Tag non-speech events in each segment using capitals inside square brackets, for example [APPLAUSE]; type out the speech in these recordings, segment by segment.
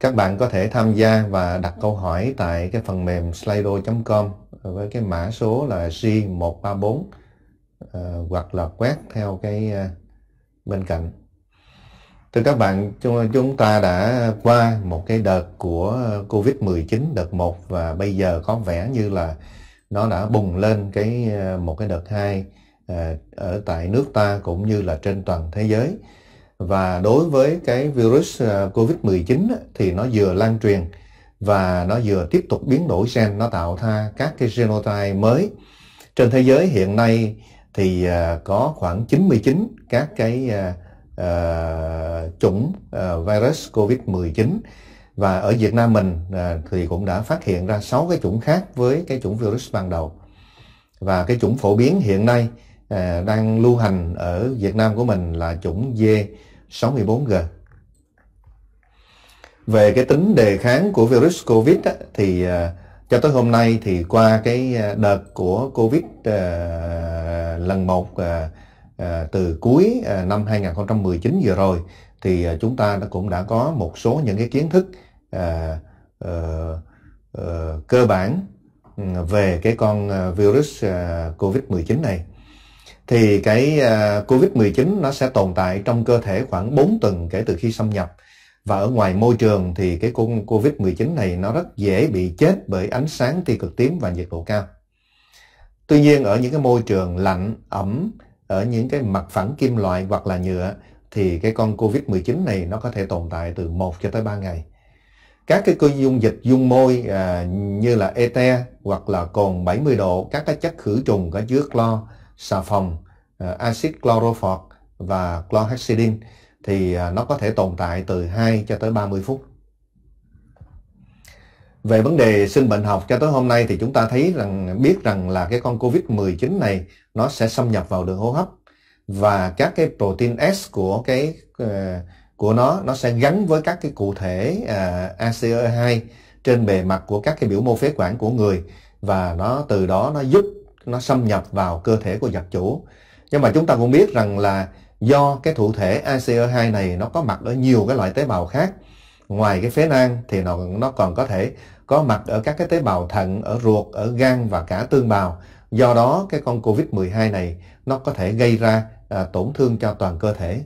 Các bạn có thể tham gia và đặt câu hỏi tại cái phần mềm slido.com với cái mã số là G134 ờ, hoặc là quét theo cái ờ, bên cạnh. Thưa các bạn, chúng ta đã qua một cái đợt của Covid-19 đợt 1 và bây giờ có vẻ như là nó đã bùng lên cái ờ, một cái đợt 2 ở tại nước ta cũng như là trên toàn thế giới và đối với cái virus à, COVID-19 thì nó vừa lan truyền và nó vừa tiếp tục biến đổi gen, nó tạo ra các cái genotype mới. Trên thế giới hiện nay thì à, có khoảng 99 các cái uh, chủng uh, virus COVID-19 và ở Việt Nam mình uh, thì cũng đã phát hiện ra 6 cái chủng khác với cái chủng virus ban đầu. Và cái chủng phổ biến hiện nay uh, đang lưu hành ở Việt Nam của mình là chủng D 64G. Về cái tính đề kháng của virus COVID á, thì à, cho tới hôm nay thì qua cái à, đợt của Covid à, lần 1 từ cuối năm 2019 vừa rồi thì chúng ta đã cũng đã có một số những cái kiến thức ờ, ờ, cơ bản ừ, về cái con virus Covid-19 này thì cái à, COVID-19 nó sẽ tồn tại trong cơ thể khoảng 4 tuần kể từ khi xâm nhập. Và ở ngoài môi trường thì cái COVID-19 này nó rất dễ bị chết bởi ánh sáng tia cực tím và nhiệt độ cao. Tuy nhiên ở những cái môi trường lạnh, ẩm, ở những cái mặt phẳng kim loại hoặc là nhựa thì cái con COVID-19 này nó có thể tồn tại từ 1 cho tới 3 ngày. Các cái dung dịch dung môi à, như là ete hoặc là cồn 70 độ, các cái chất khử trùng có chứa clo xà phòng, ờ, axit chloroform và chlorhexidine thì ờ, nó có thể tồn tại từ 2 cho tới 30 phút. Về vấn đề sinh bệnh học cho tới hôm nay thì chúng ta thấy rằng biết rằng là cái con Covid-19 này nó sẽ xâm nhập vào đường hô hấp và các cái protein S của cái ờ, của nó nó sẽ gắn với các cái cụ thể ACE2 trên bề mặt của các cái biểu mô phế quản của người và nó từ đó nó giúp nó xâm nhập vào cơ thể của vật chủ. Nhưng mà chúng ta cũng biết rằng là do cái thụ thể ACE2 này nó có mặt ở nhiều cái loại tế bào khác. Ngoài cái phế nang thì nó, nó còn có thể có mặt ở các cái tế bào thận, ở ruột, ở gan và cả tương bào. Do đó cái con COVID-12 này nó có thể gây ra à, tổn thương cho toàn cơ thể.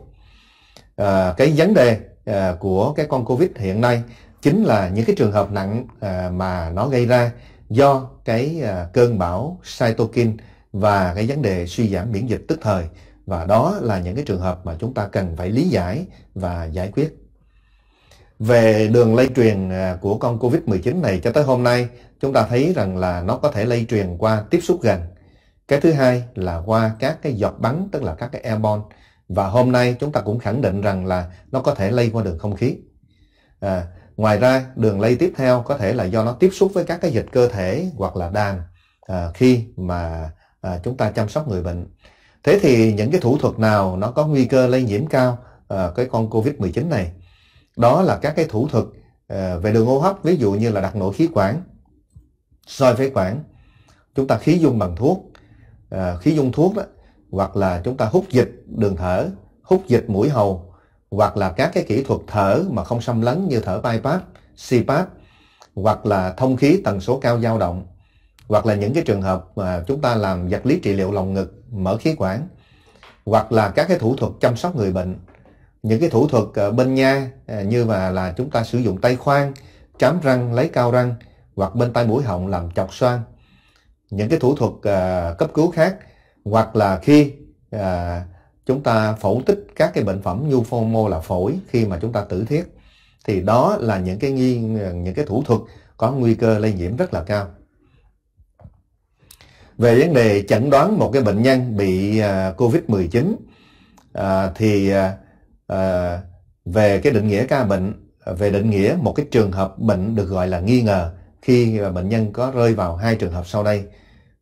À, cái vấn đề à, của cái con COVID hiện nay chính là những cái trường hợp nặng à, mà nó gây ra do cái à, cơn bão cytokine và cái vấn đề suy giảm miễn dịch tức thời và đó là những cái trường hợp mà chúng ta cần phải lý giải và giải quyết. Về đường lây truyền à, của con COVID-19 này cho tới hôm nay, chúng ta thấy rằng là nó có thể lây truyền qua tiếp xúc gần. Cái thứ hai là qua các cái giọt bắn, tức là các cái airborne. Và hôm nay chúng ta cũng khẳng định rằng là nó có thể lây qua đường không khí. À, Ngoài ra, đường lây tiếp theo có thể là do nó tiếp xúc với các cái dịch cơ thể hoặc là đàm à, khi mà à, chúng ta chăm sóc người bệnh. Thế thì những cái thủ thuật nào nó có nguy cơ lây nhiễm cao à, cái con COVID-19 này? Đó là các cái thủ thuật à, về đường hô hấp, ví dụ như là đặt nội khí quản, soi phế quản, chúng ta khí dung bằng thuốc, à, khí dung thuốc đó, hoặc là chúng ta hút dịch đường thở, hút dịch mũi hầu, hoặc là các cái kỹ thuật thở mà không xâm lấn như thở BiPAP, CPAP hoặc là thông khí tần số cao dao động hoặc là những cái trường hợp mà chúng ta làm vật lý trị liệu lồng ngực, mở khí quản hoặc là các cái thủ thuật chăm sóc người bệnh những cái thủ thuật ờ, bên nha ờ, như mà là chúng ta sử dụng tay khoan trám răng lấy cao răng hoặc bên tay mũi họng làm chọc xoang những cái thủ thuật ờ, cấp cứu khác hoặc là khi chúng ta phẫu tích các cái bệnh phẩm như phô mô là phổi khi mà chúng ta tử thiết thì đó là những cái nghi những cái thủ thuật có nguy cơ lây nhiễm rất là cao về vấn đề chẩn đoán một cái bệnh nhân bị à, COVID-19 à, thì à, về cái định nghĩa ca bệnh về định nghĩa một cái trường hợp bệnh được gọi là nghi ngờ khi bệnh nhân có rơi vào hai trường hợp sau đây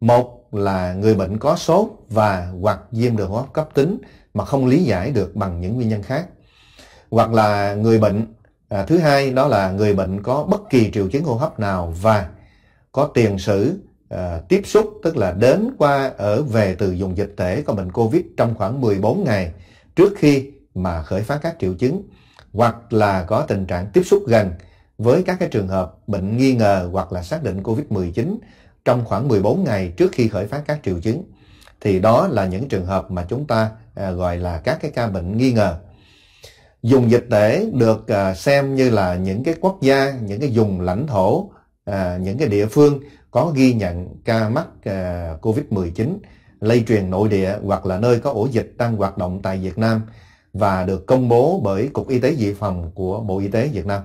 một là người bệnh có sốt và hoặc viêm đường hô hấp cấp tính mà không lý giải được bằng những nguyên nhân khác. Hoặc là người bệnh, à, thứ hai đó là người bệnh có bất kỳ triệu chứng hô hấp nào và có tiền sử à, tiếp xúc, tức là đến qua ở về từ dùng dịch tễ có bệnh COVID trong khoảng 14 ngày trước khi mà khởi phát các triệu chứng hoặc là có tình trạng tiếp xúc gần với các cái trường hợp bệnh nghi ngờ hoặc là xác định COVID-19 trong khoảng 14 ngày trước khi khởi phát các triệu chứng. Thì đó là những trường hợp mà chúng ta à, gọi là các cái ca bệnh nghi ngờ. Dùng dịch tễ được à, xem như là những cái quốc gia, những cái vùng lãnh thổ, à, những cái địa phương có ghi nhận ca mắc COVID-19 lây truyền nội địa hoặc là nơi có ổ dịch đang hoạt động tại Việt Nam và được công bố bởi Cục Y tế Dự phòng của Bộ Y tế Việt Nam.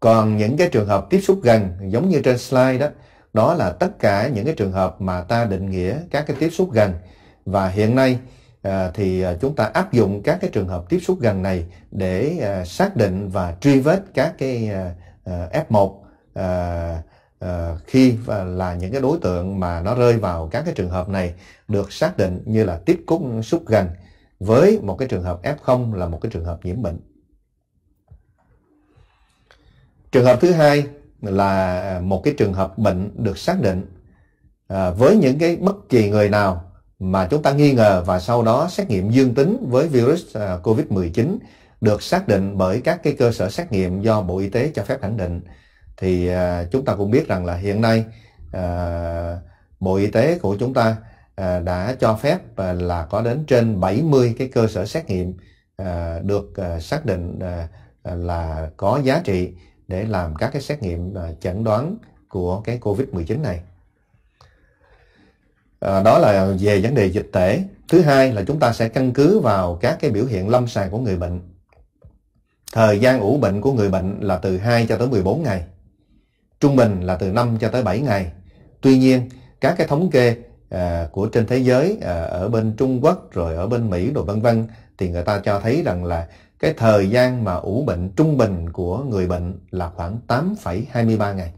Còn những cái trường hợp tiếp xúc gần giống như trên slide đó đó là tất cả những cái trường hợp mà ta định nghĩa các cái tiếp xúc gần. Và hiện nay à, thì à, chúng ta áp dụng các cái trường hợp tiếp xúc gần này để à, xác định và truy vết các cái à, à F1 à, à, khi và là những cái đối tượng mà nó rơi vào các cái trường hợp này được xác định như là tiếp cúc xúc gần với một cái trường hợp F0 là một cái trường hợp nhiễm bệnh. Trường hợp thứ hai là một cái trường hợp bệnh được xác định à, với những cái bất kỳ người nào mà chúng ta nghi ngờ và sau đó xét nghiệm dương tính với virus à, COVID-19 được xác định bởi các cái cơ sở xét nghiệm do Bộ Y tế cho phép khẳng định thì à, chúng ta cũng biết rằng là hiện nay à, Bộ Y tế của chúng ta à, đã cho phép à, là có đến trên 70 cái cơ sở xét nghiệm à, được à, xác định à, là có giá trị để làm các cái xét nghiệm à, chẩn đoán của cái COVID-19 này. À, đó là về vấn đề dịch tễ. Thứ hai là chúng ta sẽ căn cứ vào các cái biểu hiện lâm sàng của người bệnh. Thời gian ủ bệnh của người bệnh là từ 2 cho tới 14 ngày. Trung bình là từ 5 cho tới 7 ngày. Tuy nhiên, các cái thống kê à, của trên thế giới ở bên Trung Quốc rồi ở bên Mỹ rồi vân vân thì người ta cho thấy rằng là cái thời gian mà ủ bệnh trung bình của người bệnh là khoảng 8,23 ngày.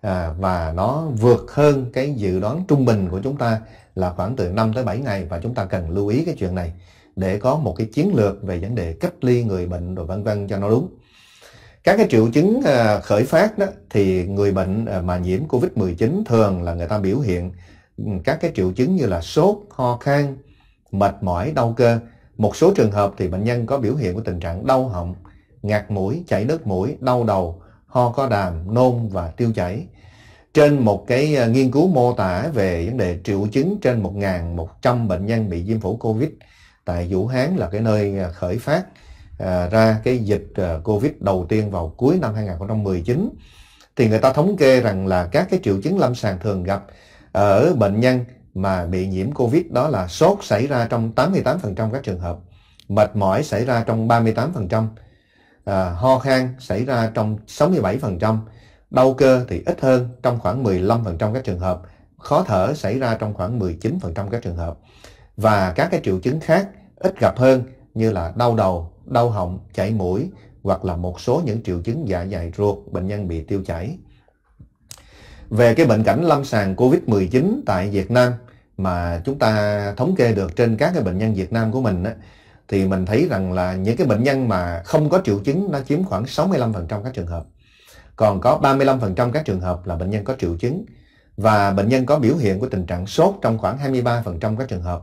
À, và nó vượt hơn cái dự đoán trung bình của chúng ta là khoảng từ 5 tới 7 ngày và chúng ta cần lưu ý cái chuyện này để có một cái chiến lược về vấn đề cách ly người bệnh rồi vân vân cho nó đúng. Các cái triệu chứng à, khởi phát đó thì người bệnh à, mà nhiễm Covid-19 thường là người ta biểu hiện các cái triệu chứng như là sốt, ho khan, mệt mỏi, đau cơ một số trường hợp thì bệnh nhân có biểu hiện của tình trạng đau họng, ngạt mũi, chảy nước mũi, đau đầu, ho có đàm, nôn và tiêu chảy. Trên một cái ờ, nghiên cứu mô tả về vấn đề triệu chứng trên 1.100 bệnh nhân bị viêm phổi COVID tại Vũ Hán là cái nơi ờ, khởi phát ờ, ra cái dịch COVID đầu tiên vào cuối năm 2019 thì người ta thống kê rằng là các cái triệu chứng lâm sàng thường gặp ở bệnh nhân mà bị nhiễm COVID đó là sốt xảy ra trong 88% các trường hợp, mệt mỏi xảy ra trong 38%, à, ho khan xảy ra trong 67%, đau cơ thì ít hơn trong khoảng 15% các trường hợp, khó thở xảy ra trong khoảng 19% các trường hợp. Và các cái triệu chứng khác ít gặp hơn như là đau đầu, đau họng, chảy mũi hoặc là một số những triệu chứng dạ dày ruột bệnh nhân bị tiêu chảy về cái bệnh cảnh lâm sàng COVID-19 tại Việt Nam mà chúng ta thống kê được trên các cái bệnh nhân Việt Nam của mình á, thì mình thấy rằng là những cái bệnh nhân mà không có triệu chứng nó chiếm khoảng 65% các trường hợp. Còn có 35% các trường hợp là bệnh nhân có triệu chứng và bệnh nhân có biểu hiện của tình trạng sốt trong khoảng 23% các trường hợp,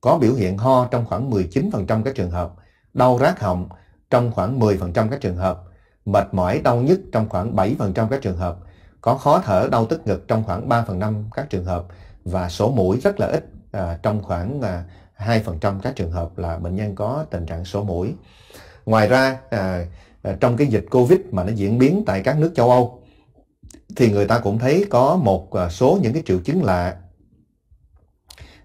có biểu hiện ho trong khoảng 19% các trường hợp, đau rát họng trong khoảng 10% các trường hợp, mệt mỏi đau nhức trong khoảng 7% các trường hợp có khó thở đau tức ngực trong khoảng 3 phần 5 các trường hợp và sổ mũi rất là ít à, trong khoảng à, 2% các trường hợp là bệnh nhân có tình trạng sổ mũi. Ngoài ra à, à, trong cái dịch Covid mà nó diễn biến tại các nước châu Âu thì người ta cũng thấy có một à, số những cái triệu chứng lạ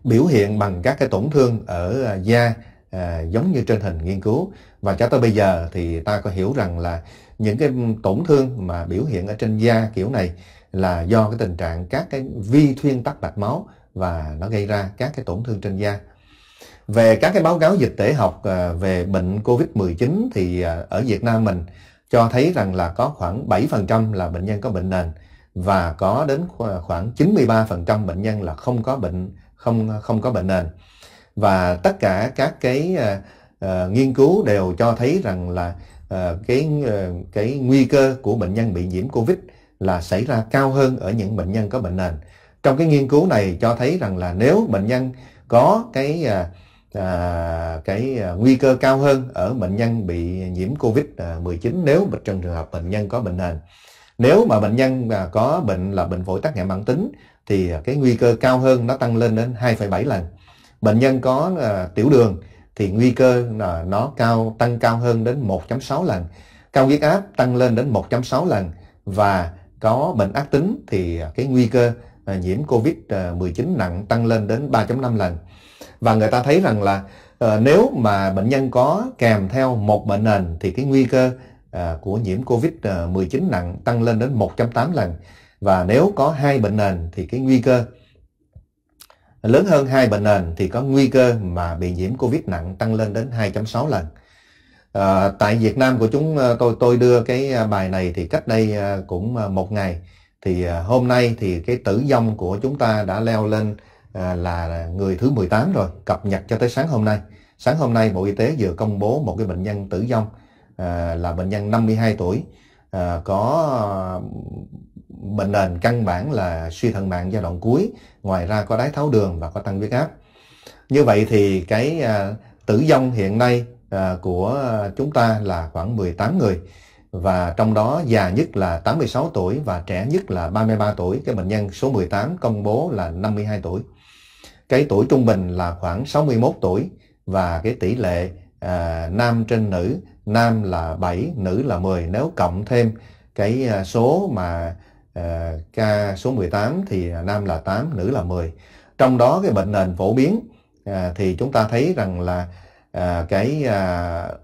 biểu hiện bằng các cái tổn thương ở à, da à, giống như trên hình nghiên cứu và cho tới bây giờ thì ta có hiểu rằng là những cái tổn thương mà biểu hiện ở trên da kiểu này là do cái tình trạng các cái vi thuyên tắc mạch máu và nó gây ra các cái tổn thương trên da. Về các cái báo cáo dịch tễ học à, về bệnh COVID-19 thì à, ở Việt Nam mình cho thấy rằng là có khoảng 7% là bệnh nhân có bệnh nền và có đến khoảng 93% bệnh nhân là không có bệnh không không có bệnh nền. Và tất cả các cái uh, nghiên cứu đều cho thấy rằng là Ờ, cái ờ, cái nguy cơ của bệnh nhân bị nhiễm covid là xảy ra cao hơn ở những bệnh nhân có bệnh nền trong cái nghiên cứu này cho thấy rằng là nếu bệnh nhân có cái uh, uh, cái nguy cơ cao hơn ở bệnh nhân bị nhiễm covid 19 nếu trong trường hợp bệnh nhân có bệnh nền nếu mà bệnh nhân mà có bệnh là bệnh phổi tắc nghẽn mãn tính thì cái nguy cơ cao hơn nó tăng lên đến 2,7 lần bệnh nhân có uh, tiểu đường thì nguy cơ là nó cao tăng cao hơn đến 1.6 lần. Cao huyết áp tăng lên đến 1.6 lần và có bệnh ác tính thì cái nguy cơ à, nhiễm COVID-19 nặng tăng lên đến 3.5 lần. Và người ta thấy rằng là ờ, nếu mà bệnh nhân có kèm theo một bệnh nền thì cái nguy cơ à, của nhiễm COVID-19 nặng tăng lên đến 1.8 lần. Và nếu có hai bệnh nền thì cái nguy cơ lớn hơn hai bệnh nền thì có nguy cơ mà bị nhiễm Covid nặng tăng lên đến 2.6 lần. À, tại Việt Nam của chúng ờ, tôi tôi đưa cái ờ, bài này thì cách đây cũng một ngày thì hôm nay thì cái tử vong của chúng ta đã leo lên là người thứ 18 rồi, cập nhật cho tới sáng hôm nay. Sáng hôm nay Bộ Y tế vừa công bố một cái bệnh nhân tử vong là bệnh nhân 52 tuổi có bệnh nền căn bản là suy thận mạng giai đoạn cuối ngoài ra có đái tháo đường và có tăng huyết áp như vậy thì cái à, tử vong hiện nay à, của chúng ta là khoảng 18 người và trong đó già nhất là 86 tuổi và trẻ nhất là 33 tuổi cái bệnh nhân số 18 công bố là 52 tuổi cái tuổi trung bình là khoảng 61 tuổi và cái tỷ lệ à, nam trên nữ nam là 7 nữ là 10 nếu cộng thêm cái à, số mà Ờ, ca số 18 thì à, nam là 8, nữ là 10. Trong đó cái bệnh nền phổ biến uh, thì chúng ta thấy rằng là uh, cái uh,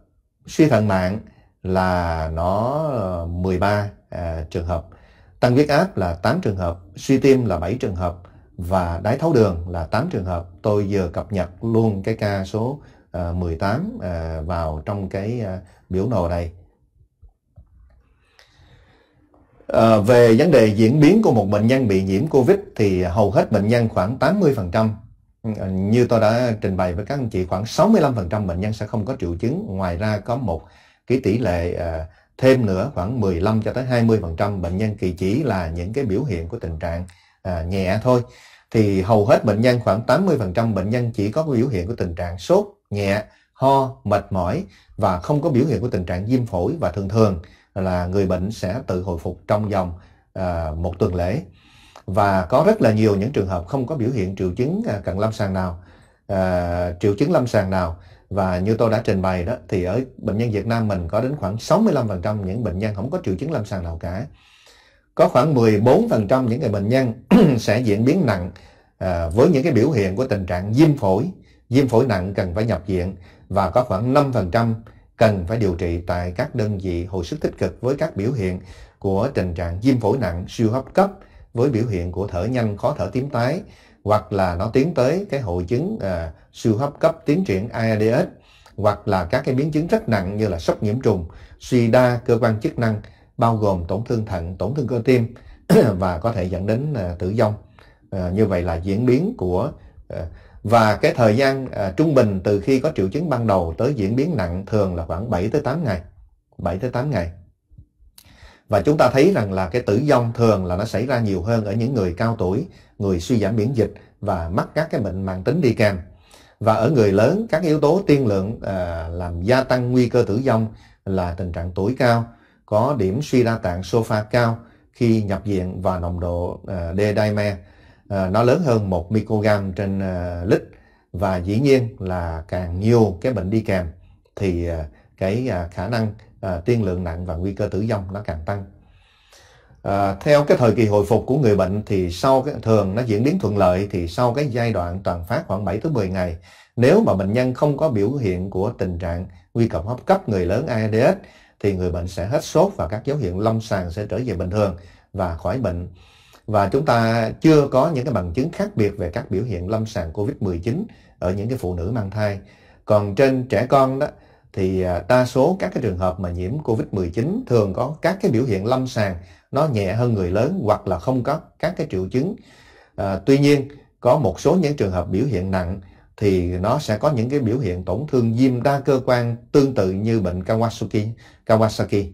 suy thận mạng là nó 13 ờ, uh, trường hợp, tăng huyết áp là 8 trường hợp, suy tim là 7 trường hợp và đái tháo đường là 8 trường hợp. Tôi vừa cập nhật luôn cái ca số uh, 18 uh, vào trong cái uh, biểu đồ này Ờ, về vấn đề diễn biến của một bệnh nhân bị nhiễm Covid thì hầu hết bệnh nhân khoảng 80%, ừ, như tôi đã trình bày với các anh chị khoảng 65% bệnh nhân sẽ không có triệu chứng, ngoài ra có một cái tỷ lệ ờ, thêm nữa khoảng 15 cho tới 20% bệnh nhân kỳ chỉ là những cái biểu hiện của tình trạng ờ, nhẹ thôi. Thì hầu hết bệnh nhân khoảng 80% bệnh nhân chỉ có biểu hiện của tình trạng sốt nhẹ, ho, mệt mỏi và không có biểu hiện của tình trạng viêm phổi và thường thường là người bệnh sẽ tự hồi phục trong vòng à, một tuần lễ và có rất là nhiều những trường hợp không có biểu hiện triệu chứng à, cận lâm sàng nào à, triệu chứng lâm sàng nào và như tôi đã trình bày đó thì ở bệnh nhân Việt Nam mình có đến khoảng 65% những bệnh nhân không có triệu chứng lâm sàng nào cả có khoảng 14% những người bệnh nhân [CLEARS THROAT] sẽ diễn biến nặng à, với những cái biểu hiện của tình trạng viêm phổi, viêm phổi nặng cần phải nhập viện và có khoảng 5% cần phải điều trị tại các đơn vị hồi sức tích cực với các biểu hiện của tình trạng viêm phổi nặng siêu hấp cấp với biểu hiện của thở nhanh khó thở tím tái hoặc là nó tiến tới cái hội chứng à, siêu hấp cấp tiến triển ADS hoặc là các cái biến chứng rất nặng như là sốc nhiễm trùng, suy đa cơ quan chức năng bao gồm tổn thương thận, tổn thương cơ tim [CLEARS THROAT] và có thể dẫn đến à, tử vong. À, như vậy là diễn biến của à, và cái thời gian à, trung bình từ khi có triệu chứng ban đầu tới diễn biến nặng thường là khoảng 7 tới 8 ngày. 7 tới 8 ngày. Và chúng ta thấy rằng là cái tử vong thường là nó xảy ra nhiều hơn ở những người cao tuổi, người suy giảm miễn dịch và mắc các cái bệnh mạng tính đi kèm. Và ở người lớn, các yếu tố tiên lượng à, làm gia tăng nguy cơ tử vong là tình trạng tuổi cao, có điểm suy đa tạng sofa cao khi nhập viện và nồng độ à, D-dimer Ờ, nó lớn hơn 1 microgram trên ờ, lít và dĩ nhiên là càng nhiều cái bệnh đi kèm thì ờ, cái khả năng tiên lượng nặng và nguy cơ tử vong nó càng tăng. À, theo cái thời kỳ hồi phục của người bệnh thì sau cái thường nó diễn biến thuận lợi thì sau cái giai đoạn toàn phát khoảng 7 tới 10 ngày nếu mà bệnh nhân không có biểu hiện của tình trạng nguy cộng hấp cấp người lớn AIDS thì người bệnh sẽ hết sốt và các dấu hiệu lâm sàng sẽ trở về bình thường và khỏi bệnh và chúng ta chưa có những cái bằng chứng khác biệt về các biểu hiện lâm sàng COVID-19 ở những cái phụ nữ mang thai. Còn trên trẻ con đó thì à, đa số các cái trường hợp mà nhiễm COVID-19 thường có các cái biểu hiện lâm sàng nó nhẹ hơn người lớn hoặc là không có các cái triệu chứng. À, tuy nhiên có một số những trường hợp biểu hiện nặng thì nó sẽ có những cái biểu hiện tổn thương viêm đa cơ quan tương tự như bệnh Kawasaki. Kawasaki.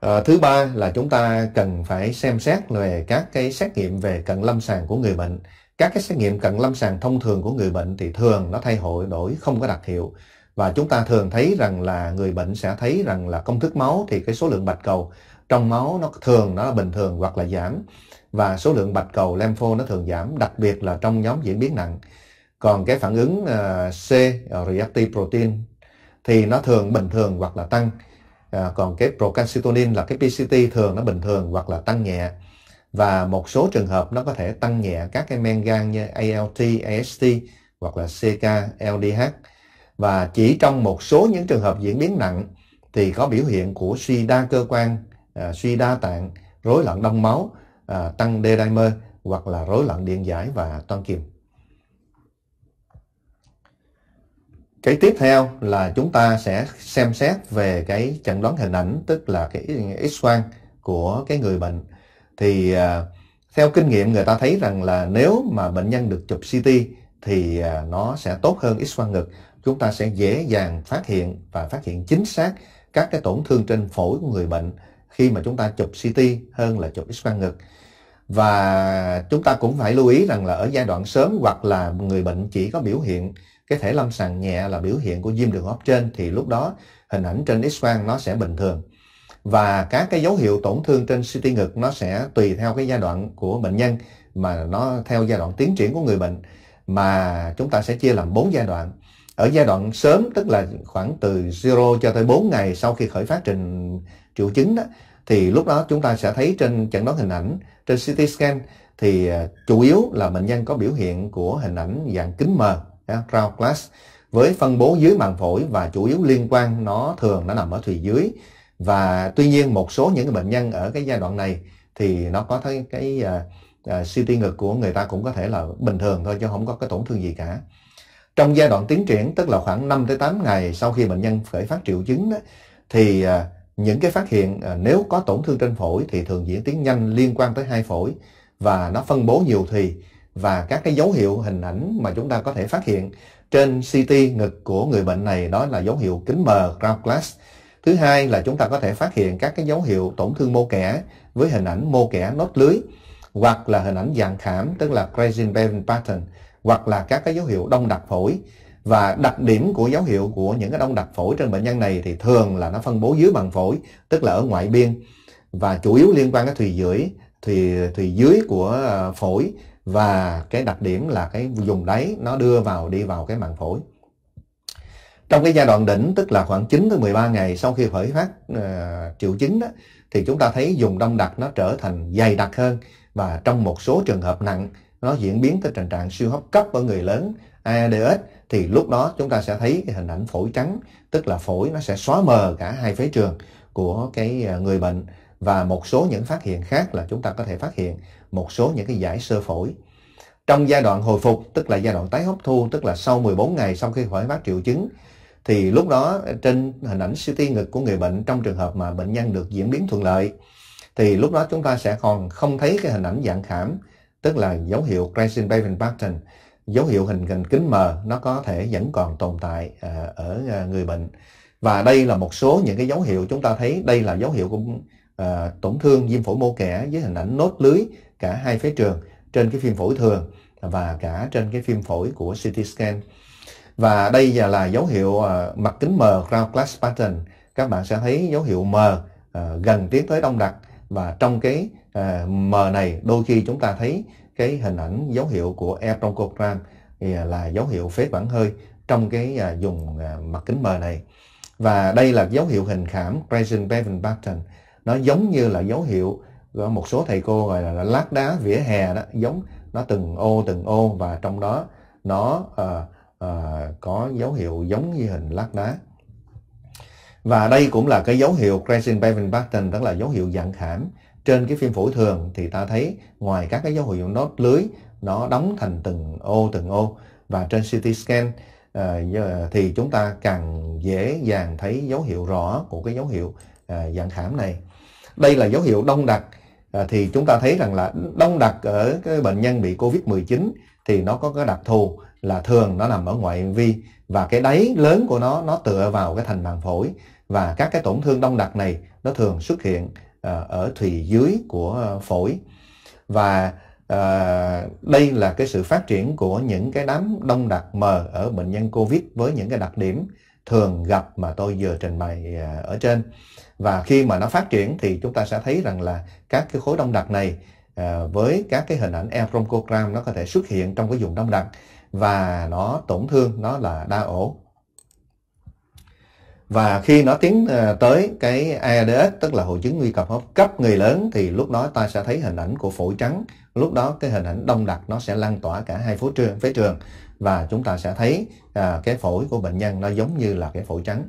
À, thứ ba là chúng ta cần phải xem xét về các cái xét nghiệm về cận lâm sàng của người bệnh. Các cái xét nghiệm cận lâm sàng thông thường của người bệnh thì thường nó thay hội đổi không có đặc hiệu. Và chúng ta thường thấy rằng là người bệnh sẽ thấy rằng là công thức máu thì cái số lượng bạch cầu trong máu nó thường nó là bình thường hoặc là giảm. Và số lượng bạch cầu lympho nó thường giảm, đặc biệt là trong nhóm diễn biến nặng. Còn cái phản ứng uh, C, ờ, reactive protein thì nó thường bình thường hoặc là tăng à, còn cái procalcitonin là cái PCT thường nó bình thường hoặc là tăng nhẹ và một số trường hợp nó có thể tăng nhẹ các cái men gan như ALT, AST hoặc là CK, LDH và chỉ trong một số những trường hợp diễn biến nặng thì có biểu hiện của suy đa cơ quan, à, suy đa tạng, rối loạn đông máu, à, tăng D-dimer hoặc là rối loạn điện giải và toan kiềm. cái tiếp theo là chúng ta sẽ xem xét về cái chẩn đoán hình ảnh tức là cái x quang của cái người bệnh thì à, theo kinh nghiệm người ta thấy rằng là nếu mà bệnh nhân được chụp CT thì à, nó sẽ tốt hơn x quang ngực chúng ta sẽ dễ dàng phát hiện và phát hiện chính xác các cái tổn thương trên phổi của người bệnh khi mà chúng ta chụp CT hơn là chụp x quang ngực và chúng ta cũng phải lưu ý rằng là ở giai đoạn sớm hoặc là người bệnh chỉ có biểu hiện cái thể lâm sàng nhẹ là biểu hiện của viêm đường hô hấp trên thì lúc đó hình ảnh trên X quang nó sẽ bình thường và các cái dấu hiệu tổn thương trên CT ngực nó sẽ tùy theo cái giai đoạn của bệnh nhân mà nó theo giai đoạn tiến triển của người bệnh mà chúng ta sẽ chia làm 4 giai đoạn. Ở giai đoạn sớm tức là khoảng từ 0 cho tới 4 ngày sau khi khởi phát trình triệu chứng đó thì lúc đó chúng ta sẽ thấy trên chẩn đoán hình ảnh trên CT scan thì à, chủ yếu là bệnh nhân có biểu hiện của hình ảnh dạng kính mờ Crown dạ, Class với phân bố dưới màng phổi và chủ yếu liên quan nó thường nó nằm ở thùy dưới và tuy nhiên một số những bệnh nhân ở cái giai đoạn này thì nó có thấy cái uh, uh, CT ngực của người ta cũng có thể là bình thường thôi chứ không có cái tổn thương gì cả. Trong giai đoạn tiến triển tức là khoảng 5 tới 8 ngày sau khi bệnh nhân khởi phát triệu chứng đó thì uh, những cái phát hiện uh, nếu có tổn thương trên phổi thì thường diễn tiến nhanh liên quan tới hai phổi và nó phân bố nhiều thì và các cái dấu hiệu hình ảnh mà chúng ta có thể phát hiện trên CT ngực của người bệnh này đó là dấu hiệu kính mờ crown glass. Thứ hai là chúng ta có thể phát hiện các cái dấu hiệu tổn thương mô kẻ với hình ảnh mô kẻ nốt lưới hoặc là hình ảnh dạng khảm tức là crazy band pattern hoặc là các cái dấu hiệu đông đặc phổi và đặc điểm của dấu hiệu của những cái đông đặc phổi trên bệnh nhân này thì thường là nó phân bố dưới bằng phổi tức là ở ngoại biên và chủ yếu liên quan cái thùy dưới thì thùy dưới của ờ, phổi và cái đặc điểm là cái vùng đáy nó đưa vào đi vào cái màng phổi. Trong cái giai đoạn đỉnh tức là khoảng 9 tới 13 ngày sau khi khởi phát uh, triệu chứng đó thì chúng ta thấy dùng đông đặc nó trở thành dày đặc hơn và trong một số trường hợp nặng nó diễn biến tới tình trạng siêu hấp cấp ở người lớn ADS thì lúc đó chúng ta sẽ thấy cái hình ảnh phổi trắng tức là phổi nó sẽ xóa mờ cả hai phế trường của cái ờ, người bệnh và một số những phát hiện khác là chúng ta có thể phát hiện một số những cái giải sơ phổi. Trong giai đoạn hồi phục, tức là giai đoạn tái hấp thu, tức là sau 14 ngày sau khi khởi phát triệu chứng, thì lúc đó trên hình ảnh CT ngực của người bệnh trong trường hợp mà bệnh nhân được diễn biến thuận lợi, thì lúc đó chúng ta sẽ còn không thấy cái hình ảnh dạng khảm, tức là dấu hiệu Crescent Baven Pattern, dấu hiệu hình hình kính mờ nó có thể vẫn còn tồn tại à, ở à, người bệnh. Và đây là một số những cái dấu hiệu chúng ta thấy đây là dấu hiệu của à, tổn thương viêm phổi mô kẻ với hình ảnh nốt lưới cả hai phế trường trên cái phim phổi thường và cả trên cái phim phổi của CT scan. Và đây giờ là dấu hiệu à, mặt kính mờ crown glass pattern. Các bạn sẽ thấy dấu hiệu mờ à, gần tiến tới đông đặc và trong cái à, mờ này đôi khi chúng ta thấy cái hình ảnh dấu hiệu của air bronchogram là dấu hiệu phế bản hơi trong cái dùng mặt kính mờ này. Và đây là dấu hiệu hình khảm Crescent Bevan pattern. Nó giống như là dấu hiệu có một số thầy cô gọi là lát đá vỉa hè đó giống nó từng ô từng ô và trong đó nó uh, uh, có dấu hiệu giống như hình lát đá và đây cũng là cái dấu hiệu crescent paving pattern tức là dấu hiệu dạng khảm trên cái phim phổi thường thì ta thấy ngoài các cái dấu hiệu nốt lưới nó đóng thành từng ô từng ô và trên CT scan uh, thì chúng ta càng dễ dàng thấy dấu hiệu rõ của cái dấu hiệu uh, dạng khảm này đây là dấu hiệu đông đặc à, thì chúng ta thấy rằng là đông đặc ở cái bệnh nhân bị Covid-19 thì nó có cái đặc thù là thường nó nằm ở ngoại vi và cái đáy lớn của nó nó tựa vào cái thành màng phổi và các cái tổn thương đông đặc này nó thường xuất hiện à, ở thùy dưới của à, phổi và à, đây là cái sự phát triển của những cái đám đông đặc mờ ở bệnh nhân Covid với những cái đặc điểm thường gặp mà tôi vừa trình bày à, ở trên và khi mà nó phát triển thì chúng ta sẽ thấy rằng là các cái khối đông đặc này à, với các cái hình ảnh eromcogram nó có thể xuất hiện trong cái vùng đông đặc và nó tổn thương nó là đa ổ và khi nó tiến à, tới cái ADS tức là hội chứng nguy cơ hấp cấp người lớn thì lúc đó ta sẽ thấy hình ảnh của phổi trắng lúc đó cái hình ảnh đông đặc nó sẽ lan tỏa cả hai phế trường phế trường và chúng ta sẽ thấy à, cái phổi của bệnh nhân nó giống như là cái phổi trắng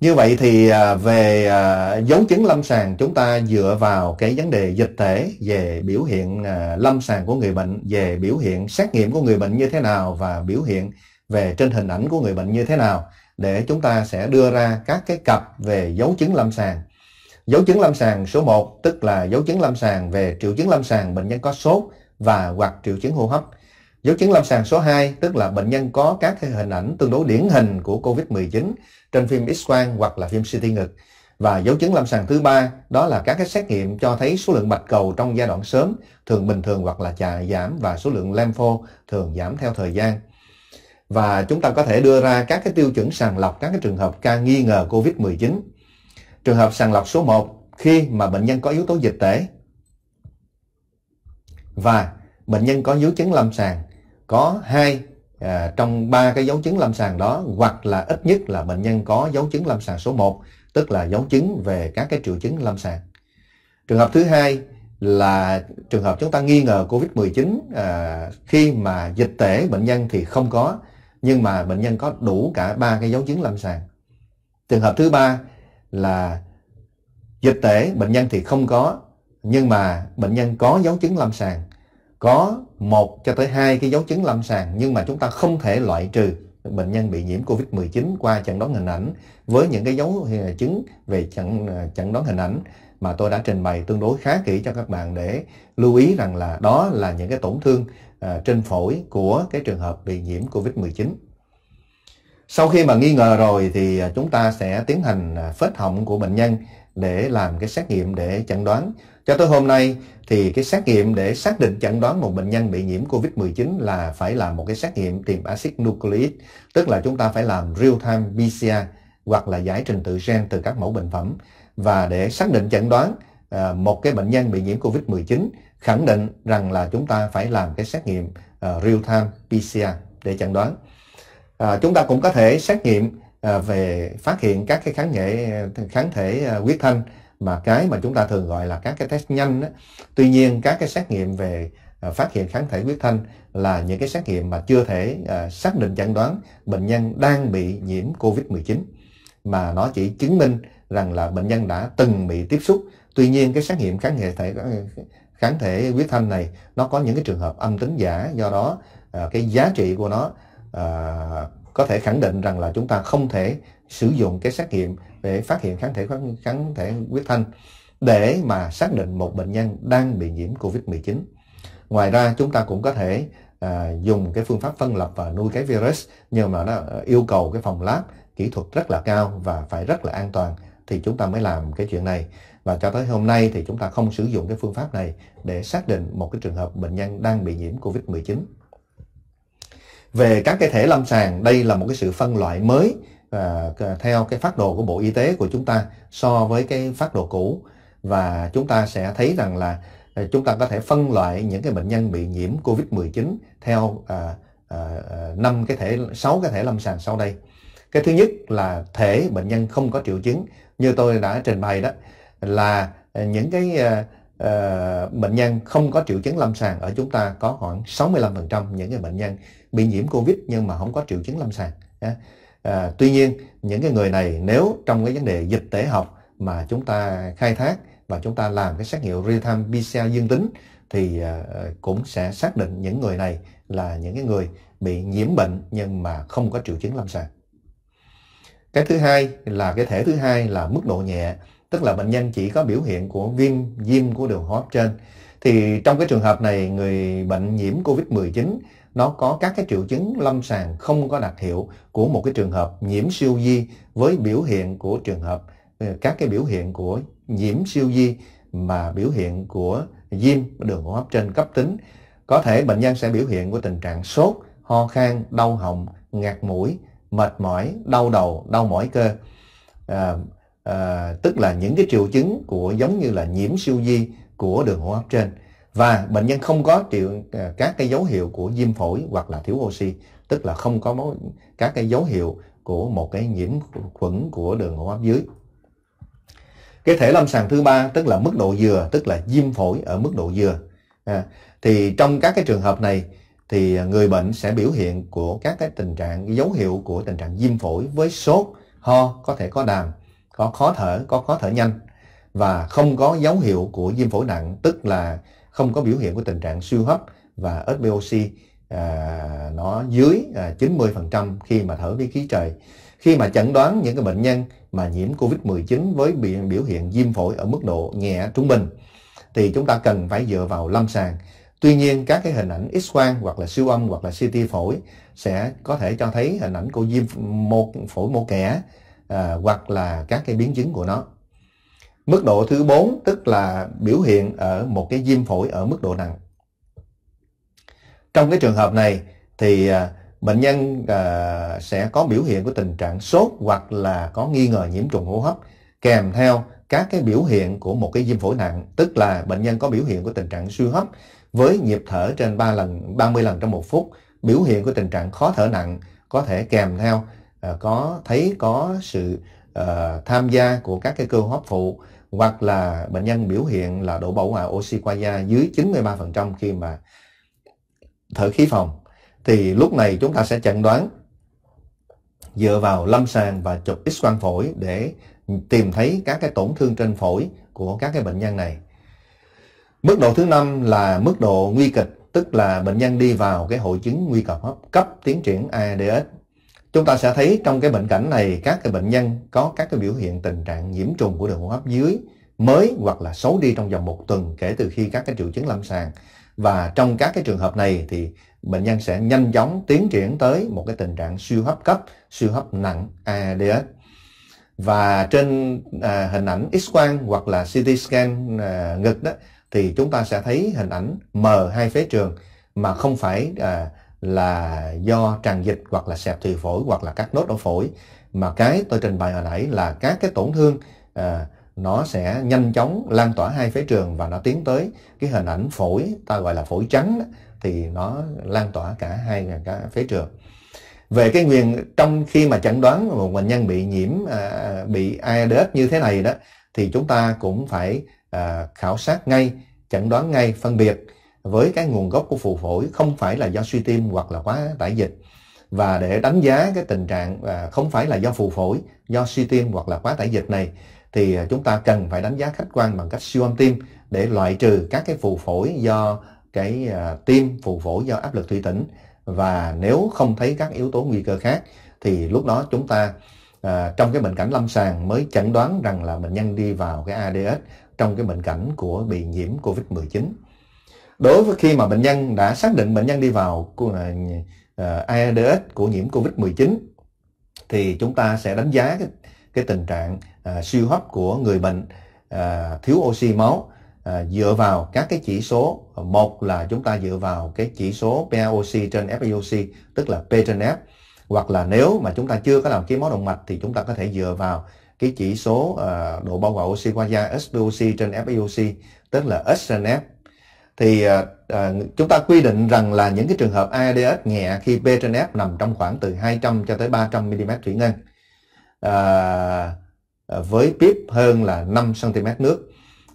như vậy thì à, về à, dấu chứng lâm sàng chúng ta dựa vào cái vấn đề dịch thể về biểu hiện à, lâm sàng của người bệnh, về biểu hiện xét nghiệm của người bệnh như thế nào và biểu hiện về trên hình ảnh của người bệnh như thế nào để chúng ta sẽ đưa ra các cái cặp về dấu chứng lâm sàng. Dấu chứng lâm sàng số 1 tức là dấu chứng lâm sàng về triệu chứng lâm sàng bệnh nhân có sốt và hoặc triệu chứng hô hấp. Dấu chứng lâm sàng số 2 tức là bệnh nhân có các hình ảnh tương đối điển hình của COVID-19 trên phim X-quang hoặc là phim CT ngực. Và dấu chứng lâm sàng thứ ba đó là các cái xét nghiệm cho thấy số lượng bạch cầu trong giai đoạn sớm thường bình thường hoặc là chà giảm và số lượng lympho thường giảm theo thời gian. Và chúng ta có thể đưa ra các cái tiêu chuẩn sàng lọc các cái trường hợp ca nghi ngờ COVID-19. Trường hợp sàng lọc số 1 khi mà bệnh nhân có yếu tố dịch tễ và bệnh nhân có dấu chứng lâm sàng có hai à, trong ba cái dấu chứng lâm sàng đó hoặc là ít nhất là bệnh nhân có dấu chứng lâm sàng số 1 tức là dấu chứng về các cái triệu chứng lâm sàng. Trường hợp thứ hai là trường hợp chúng ta nghi ngờ COVID-19 à, khi mà dịch tễ bệnh nhân thì không có nhưng mà bệnh nhân có đủ cả ba cái dấu chứng lâm sàng. Trường hợp thứ ba là dịch tễ bệnh nhân thì không có nhưng mà bệnh nhân có dấu chứng lâm sàng có một cho tới hai cái dấu chứng lâm sàng nhưng mà chúng ta không thể loại trừ bệnh nhân bị nhiễm Covid-19 qua chẩn đoán hình ảnh với những cái dấu à, chứng về chẩn, chẩn à, đoán hình ảnh mà tôi đã trình bày tương đối khá kỹ cho các bạn để lưu ý rằng là đó là những cái tổn thương à, trên phổi của cái trường hợp bị nhiễm Covid-19. Sau khi mà nghi ngờ rồi thì chúng ta sẽ tiến hành phết họng của bệnh nhân để làm cái xét nghiệm để chẩn đoán cho tới hôm nay thì cái xét nghiệm để xác định chẩn đoán một bệnh nhân bị nhiễm COVID-19 là phải làm một cái xét nghiệm tìm axit nucleic, tức là chúng ta phải làm real-time PCR hoặc là giải trình tự gen từ các mẫu bệnh phẩm và để xác định chẩn đoán à, một cái bệnh nhân bị nhiễm COVID-19 khẳng định rằng là chúng ta phải làm cái xét nghiệm à, real-time PCR để chẩn đoán. À, chúng ta cũng có thể xét nghiệm về phát hiện các cái kháng nghệ kháng thể huyết thanh mà cái mà chúng ta thường gọi là các cái test nhanh đó. tuy nhiên các cái xét nghiệm về à, phát hiện kháng thể huyết thanh là những cái xét nghiệm mà chưa thể à, xác định chẩn đoán bệnh nhân đang bị nhiễm covid-19 mà nó chỉ chứng minh rằng là bệnh nhân đã từng bị tiếp xúc tuy nhiên cái xét nghiệm kháng thể kháng thể huyết thanh này nó có những cái trường hợp âm tính giả do đó à, cái giá trị của nó à, có thể khẳng định rằng là chúng ta không thể sử dụng cái xét nghiệm để phát hiện kháng thể kháng thể huyết thanh để mà xác định một bệnh nhân đang bị nhiễm COVID-19. Ngoài ra chúng ta cũng có thể à, dùng cái phương pháp phân lập và nuôi cái virus nhưng mà nó à, yêu cầu cái phòng lab kỹ thuật rất là cao và phải rất là an toàn thì chúng ta mới làm cái chuyện này và cho tới hôm nay thì chúng ta không sử dụng cái phương pháp này để xác định một cái trường hợp bệnh nhân đang bị nhiễm COVID-19. Về các cái thể lâm sàng, đây là một cái sự phân loại mới uh, theo cái phát đồ của Bộ Y tế của chúng ta so với cái phát đồ cũ và chúng ta sẽ thấy rằng là ờ, chúng ta có thể phân loại những cái bệnh nhân bị nhiễm COVID-19 theo uh, năm uh, cái thể sáu cái thể lâm sàng sau đây. Cái thứ nhất là thể bệnh nhân không có triệu chứng như tôi đã trình bày đó là những cái uh, uh, bệnh nhân không có triệu chứng lâm sàng ở chúng ta có khoảng 65% những cái bệnh nhân bị nhiễm Covid nhưng mà không có triệu chứng lâm sàng. Yeah. À, tuy nhiên những cái người này nếu trong cái vấn đề dịch tễ học mà chúng ta khai thác và chúng ta làm cái xét nghiệm real time PCR dương tính thì uh, cũng sẽ xác định những người này là những cái người bị nhiễm bệnh nhưng mà không có triệu chứng lâm sàng. Cái thứ hai là cái thể thứ hai là mức độ nhẹ, tức là bệnh nhân chỉ có biểu hiện của viêm viêm của đường hô hấp trên. Thì trong cái trường hợp này người bệnh nhiễm COVID-19 nó có các cái triệu chứng lâm sàng không có đặc hiệu của một cái trường hợp nhiễm siêu di với biểu hiện của trường hợp ờ, các cái biểu hiện của nhiễm siêu di mà biểu hiện của viêm đường hô hấp trên cấp tính có thể bệnh nhân sẽ biểu hiện của tình trạng sốt ho khan đau họng ngạt mũi mệt mỏi đau đầu đau mỏi cơ à, à, tức là những cái triệu chứng của giống như là nhiễm siêu di của đường hô hấp trên và bệnh nhân không có triệu ờ, các cái dấu hiệu của viêm phổi hoặc là thiếu oxy tức là không có các cái dấu hiệu của một cái nhiễm khuẩn của đường hô hấp dưới cái thể lâm sàng thứ ba tức là mức độ dừa tức là viêm phổi ở mức độ dừa à, thì trong các cái trường hợp này thì người bệnh sẽ biểu hiện của các cái tình trạng dấu hiệu của tình trạng viêm phổi với sốt ho có thể có đàm có khó thở có khó thở nhanh và không có dấu hiệu của viêm phổi nặng tức là không có biểu hiện của tình trạng siêu hấp và ít à, nó dưới à, 90% khi mà thở với khí trời. Khi mà chẩn đoán những cái bệnh nhân mà nhiễm COVID-19 với biểu hiện viêm phổi ở mức độ nhẹ trung bình thì chúng ta cần phải dựa vào lâm sàng. Tuy nhiên các cái hình ảnh X quang hoặc là siêu âm hoặc là CT phổi sẽ có thể cho thấy hình ảnh của viêm một phổi mô kẽ à, hoặc là các cái biến chứng của nó. Mức độ thứ 4 tức là biểu hiện ở một cái viêm phổi ở mức độ nặng. Trong cái trường hợp này thì à, bệnh nhân à, sẽ có biểu hiện của tình trạng sốt hoặc là có nghi ngờ nhiễm trùng hô hấp kèm theo các cái biểu hiện của một cái viêm phổi nặng, tức là bệnh nhân có biểu hiện của tình trạng suy hấp với nhịp thở trên 3 lần 30 lần trong một phút, biểu hiện của tình trạng khó thở nặng có thể kèm theo à, có thấy có sự à, tham gia của các cái cơ hấp phụ hoặc là bệnh nhân biểu hiện là độ bão hòa oxy qua da dưới 93% khi mà thở khí phòng thì lúc này chúng ta sẽ chẩn đoán dựa vào lâm sàng và chụp x-quang phổi để tìm thấy các cái tổn thương trên phổi của các cái bệnh nhân này. Mức độ thứ năm là mức độ nguy kịch, tức là bệnh nhân đi vào cái hội chứng nguy cấp hấp cấp tiến triển ADS Chúng ta sẽ thấy trong cái bệnh cảnh này các cái bệnh nhân có các cái biểu hiện tình trạng nhiễm trùng của đường hô hấp dưới mới hoặc là xấu đi trong vòng một tuần kể từ khi các cái triệu chứng lâm sàng. Và trong các cái trường hợp này thì bệnh nhân sẽ nhanh chóng tiến triển tới một cái tình trạng suy hấp cấp, suy hấp nặng ADS. Và trên à, hình ảnh X-quang hoặc là CT scan à, ngực đó thì chúng ta sẽ thấy hình ảnh mờ hai phế trường mà không phải à, là do tràn dịch hoặc là sẹp thùy phổi hoặc là các nốt ở phổi mà cái tôi trình bày hồi nãy là các cái tổn thương à, nó sẽ nhanh chóng lan tỏa hai phế trường và nó tiến tới cái hình ảnh phổi ta gọi là phổi trắng thì nó lan tỏa cả hai cả phế trường về cái nguyên trong khi mà chẩn đoán một bệnh nhân bị nhiễm à, bị AIDS như thế này đó thì chúng ta cũng phải à, khảo sát ngay chẩn đoán ngay phân biệt với cái nguồn gốc của phù phổi không phải là do suy tim hoặc là quá tải dịch và để đánh giá cái tình trạng à, không phải là do phù phổi do suy tim hoặc là quá tải dịch này thì à, chúng ta cần phải đánh giá khách quan bằng cách siêu âm tim để loại trừ các cái phù phổi do cái à, tim phù phổi do áp lực thủy tĩnh và nếu không thấy các yếu tố nguy cơ khác thì lúc đó chúng ta à, trong cái bệnh cảnh lâm sàng mới chẩn đoán rằng là bệnh nhân đi vào cái ADS trong cái bệnh cảnh của bị nhiễm COVID-19 đối với khi mà bệnh nhân đã xác định bệnh nhân đi vào AIDS ờ, của nhiễm COVID-19 thì chúng ta sẽ đánh giá cái, cái tình trạng à, suy hấp của người bệnh à, thiếu oxy máu à, dựa vào các cái chỉ số một là chúng ta dựa vào cái chỉ số PaOC trên FeOC tức là P trên F hoặc là nếu mà chúng ta chưa có làm khí máu động mạch thì chúng ta có thể dựa vào cái chỉ số à, độ bao gồm oxy qua da SPOC trên FeOC tức là S trên F thì à, chúng ta quy định rằng là những cái trường hợp ADS nhẹ khi P trên F nằm trong khoảng từ 200 cho tới 300 mm thủy ngân à, với pip hơn là 5 cm nước.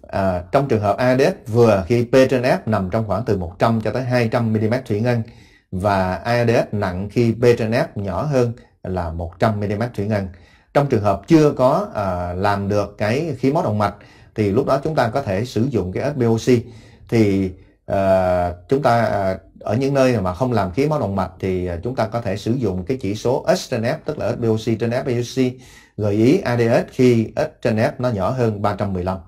À, trong trường hợp ADS vừa khi P trên F nằm trong khoảng từ 100 cho tới 200 mm thủy ngân và ADS nặng khi P trên F nhỏ hơn là 100 mm thủy ngân. Trong trường hợp chưa có à, làm được cái khí máu động mạch thì lúc đó chúng ta có thể sử dụng cái sboc thì uh, chúng ta ờ, ở những nơi mà không làm khí máu động mạch thì ờ, chúng ta có thể sử dụng cái chỉ số S trên F tức là SPOC trên FAUC gợi ý ADS khi S trên F nó nhỏ hơn 315.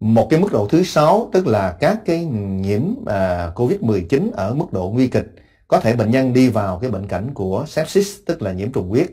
Một cái mức độ thứ sáu tức là các cái nhiễm uh, COVID-19 ở mức độ nguy kịch có thể bệnh nhân đi vào cái bệnh cảnh của sepsis tức là nhiễm trùng huyết.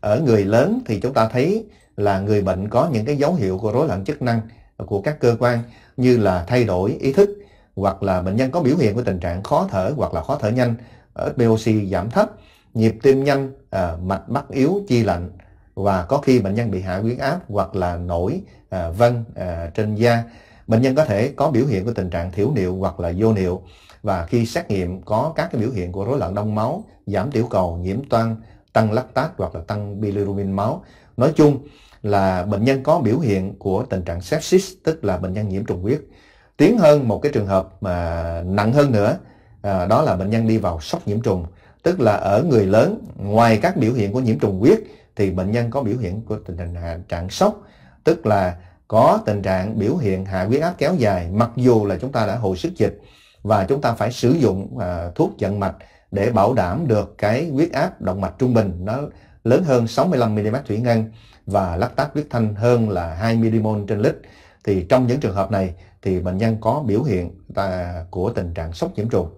Ở người lớn thì chúng ta thấy là người bệnh có những cái dấu hiệu của rối loạn chức năng của các cơ quan như là thay đổi ý thức hoặc là bệnh nhân có biểu hiện của tình trạng khó thở hoặc là khó thở nhanh, SpOC giảm thấp, nhịp tim nhanh, à, mạch bắt yếu, chi lạnh và có khi bệnh nhân bị hạ huyết áp hoặc là nổi à, vân à, trên da. Bệnh nhân có thể có biểu hiện của tình trạng thiểu niệu hoặc là vô niệu và khi xét nghiệm có các cái biểu hiện của rối loạn đông máu, giảm tiểu cầu, nhiễm toan, tăng lactate hoặc là tăng bilirubin máu. Nói chung là bệnh nhân có biểu hiện của tình trạng sepsis tức là bệnh nhân nhiễm trùng huyết tiến hơn một cái trường hợp mà nặng hơn nữa à, đó là bệnh nhân đi vào sốc nhiễm trùng tức là ở người lớn ngoài các biểu hiện của nhiễm trùng huyết thì bệnh nhân có biểu hiện của tình trạng trạng sốc tức là có tình trạng biểu hiện hạ huyết áp kéo dài mặc dù là chúng ta đã hồi sức dịch và chúng ta phải sử dụng à, thuốc vận mạch để bảo đảm được cái huyết áp động mạch trung bình nó lớn hơn 65mm thủy ngân và lắc tát huyết thanh hơn là 2 mmol trên lít. Thì trong những trường hợp này thì bệnh nhân có biểu hiện của tình trạng sốc nhiễm trùng.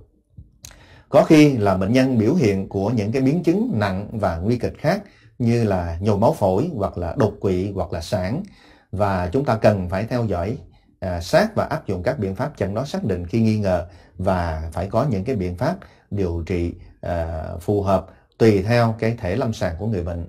Có khi là bệnh nhân biểu hiện của những cái biến chứng nặng và nguy kịch khác như là nhồi máu phổi hoặc là đột quỵ hoặc là sản và chúng ta cần phải theo dõi à, sát và áp dụng các biện pháp chẩn đoán xác định khi nghi ngờ và phải có những cái biện pháp điều trị à, phù hợp tùy theo cái thể lâm sàng của người bệnh.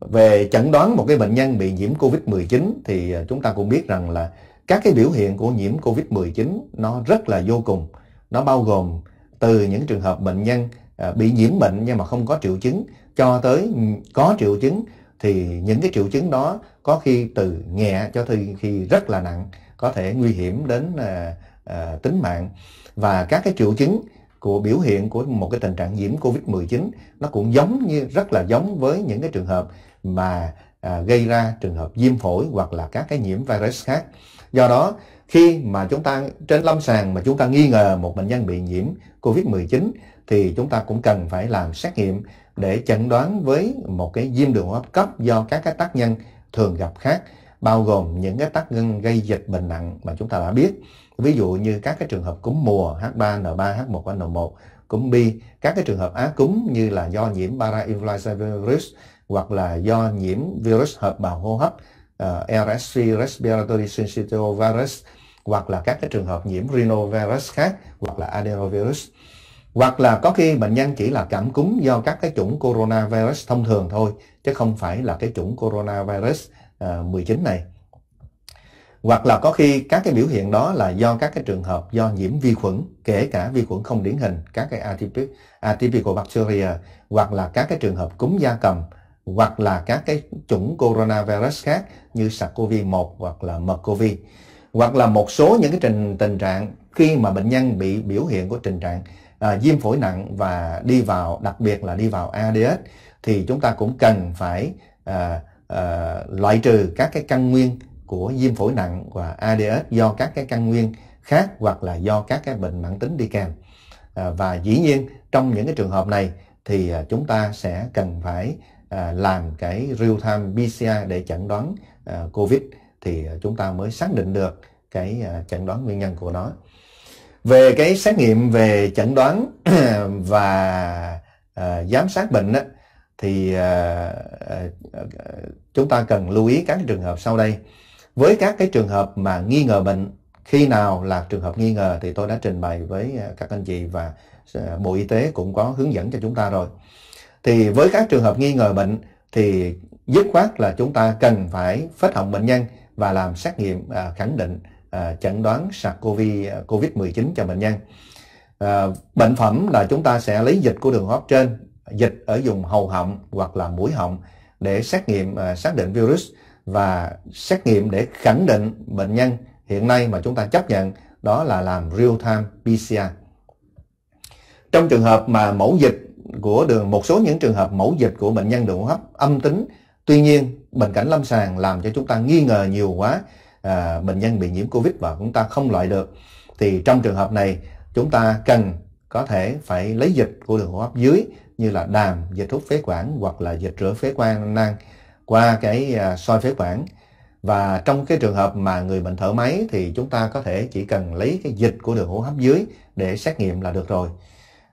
Về chẩn đoán một cái bệnh nhân bị nhiễm COVID-19 thì à, chúng ta cũng biết rằng là các cái biểu hiện của nhiễm COVID-19 nó rất là vô cùng. Nó bao gồm từ những trường hợp bệnh nhân à, bị nhiễm bệnh nhưng mà không có triệu chứng cho tới ừ, có triệu chứng thì những cái triệu chứng đó có khi từ nhẹ cho tới khi rất là nặng có thể nguy hiểm đến à, à, tính mạng và các cái triệu chứng của biểu hiện của một cái tình trạng nhiễm Covid-19 nó cũng giống như rất là giống với những cái trường hợp mà à, gây ra trường hợp viêm phổi hoặc là các cái nhiễm virus khác. Do đó khi mà chúng ta trên lâm sàng mà chúng ta nghi ngờ một bệnh nhân bị nhiễm Covid-19 thì chúng ta cũng cần phải làm xét nghiệm để chẩn đoán với một cái viêm đường hô hấp cấp do các cái tác nhân thường gặp khác bao gồm những cái tác nhân gây dịch bệnh nặng mà chúng ta đã biết. Ví dụ như các cái trường hợp cúm mùa H3N3, H1N1, cúm bi, các cái trường hợp á cúm như là do nhiễm parainfluenza virus hoặc là do nhiễm virus hợp bào hô hấp uh, ờ, RSV, respiratory syncytial virus hoặc là các cái trường hợp nhiễm rhinovirus khác hoặc là adenovirus hoặc là có khi bệnh nhân chỉ là cảm cúm do các cái chủng coronavirus thông thường thôi chứ không phải là cái chủng coronavirus 19 này. Hoặc là có khi các cái biểu hiện đó là do các cái trường hợp do nhiễm vi khuẩn, kể cả vi khuẩn không điển hình, các cái atypical, atypical bacteria, hoặc là các cái trường hợp cúm da cầm, hoặc là các cái chủng coronavirus khác như SARS-CoV-1 hoặc là MERS-CoV. Hoặc là một số những cái trình tình trạng khi mà bệnh nhân bị biểu hiện của tình trạng à, viêm phổi nặng và đi vào, đặc biệt là đi vào ADS, thì chúng ta cũng cần phải à, Ờ, loại trừ các cái căn nguyên của viêm phổi nặng và ADS do các cái căn nguyên khác hoặc là do các cái bệnh mãn tính đi kèm à, và dĩ nhiên trong những cái trường hợp này thì à, chúng ta sẽ cần phải à, làm cái real time PCR để chẩn đoán à, COVID thì à, chúng ta mới xác định được cái à, chẩn đoán nguyên nhân của nó về cái xét nghiệm về chẩn đoán [CLEARS THROAT] và à, giám sát bệnh á, thì à, à, à, chúng ta cần lưu ý các trường hợp sau đây. Với các cái trường hợp mà nghi ngờ bệnh, khi nào là trường hợp nghi ngờ thì tôi đã trình bày với các anh chị và Bộ Y tế cũng có hướng dẫn cho chúng ta rồi. Thì với các trường hợp nghi ngờ bệnh thì dứt khoát là chúng ta cần phải phết hồng bệnh nhân và làm xét nghiệm khẳng định chẩn đoán sars cov covid 19 cho bệnh nhân bệnh phẩm là chúng ta sẽ lấy dịch của đường hô hấp trên dịch ở vùng hầu họng hoặc là mũi họng để xét nghiệm à, xác định virus và xét nghiệm để khẳng định bệnh nhân hiện nay mà chúng ta chấp nhận đó là làm real time PCR. Trong trường hợp mà mẫu dịch của đường một số những trường hợp mẫu dịch của bệnh nhân đường hô hấp âm tính, tuy nhiên bệnh cảnh lâm sàng làm cho chúng ta nghi ngờ nhiều quá à, bệnh nhân bị nhiễm Covid và chúng ta không loại được thì trong trường hợp này chúng ta cần có thể phải lấy dịch của đường hô hấp dưới như là đàm, dịch hút phế quản hoặc là dịch rửa phế quan năng qua cái à, soi phế quản. Và trong cái trường hợp mà người bệnh thở máy thì chúng ta có thể chỉ cần lấy cái dịch của đường hô hấp dưới để xét nghiệm là được rồi.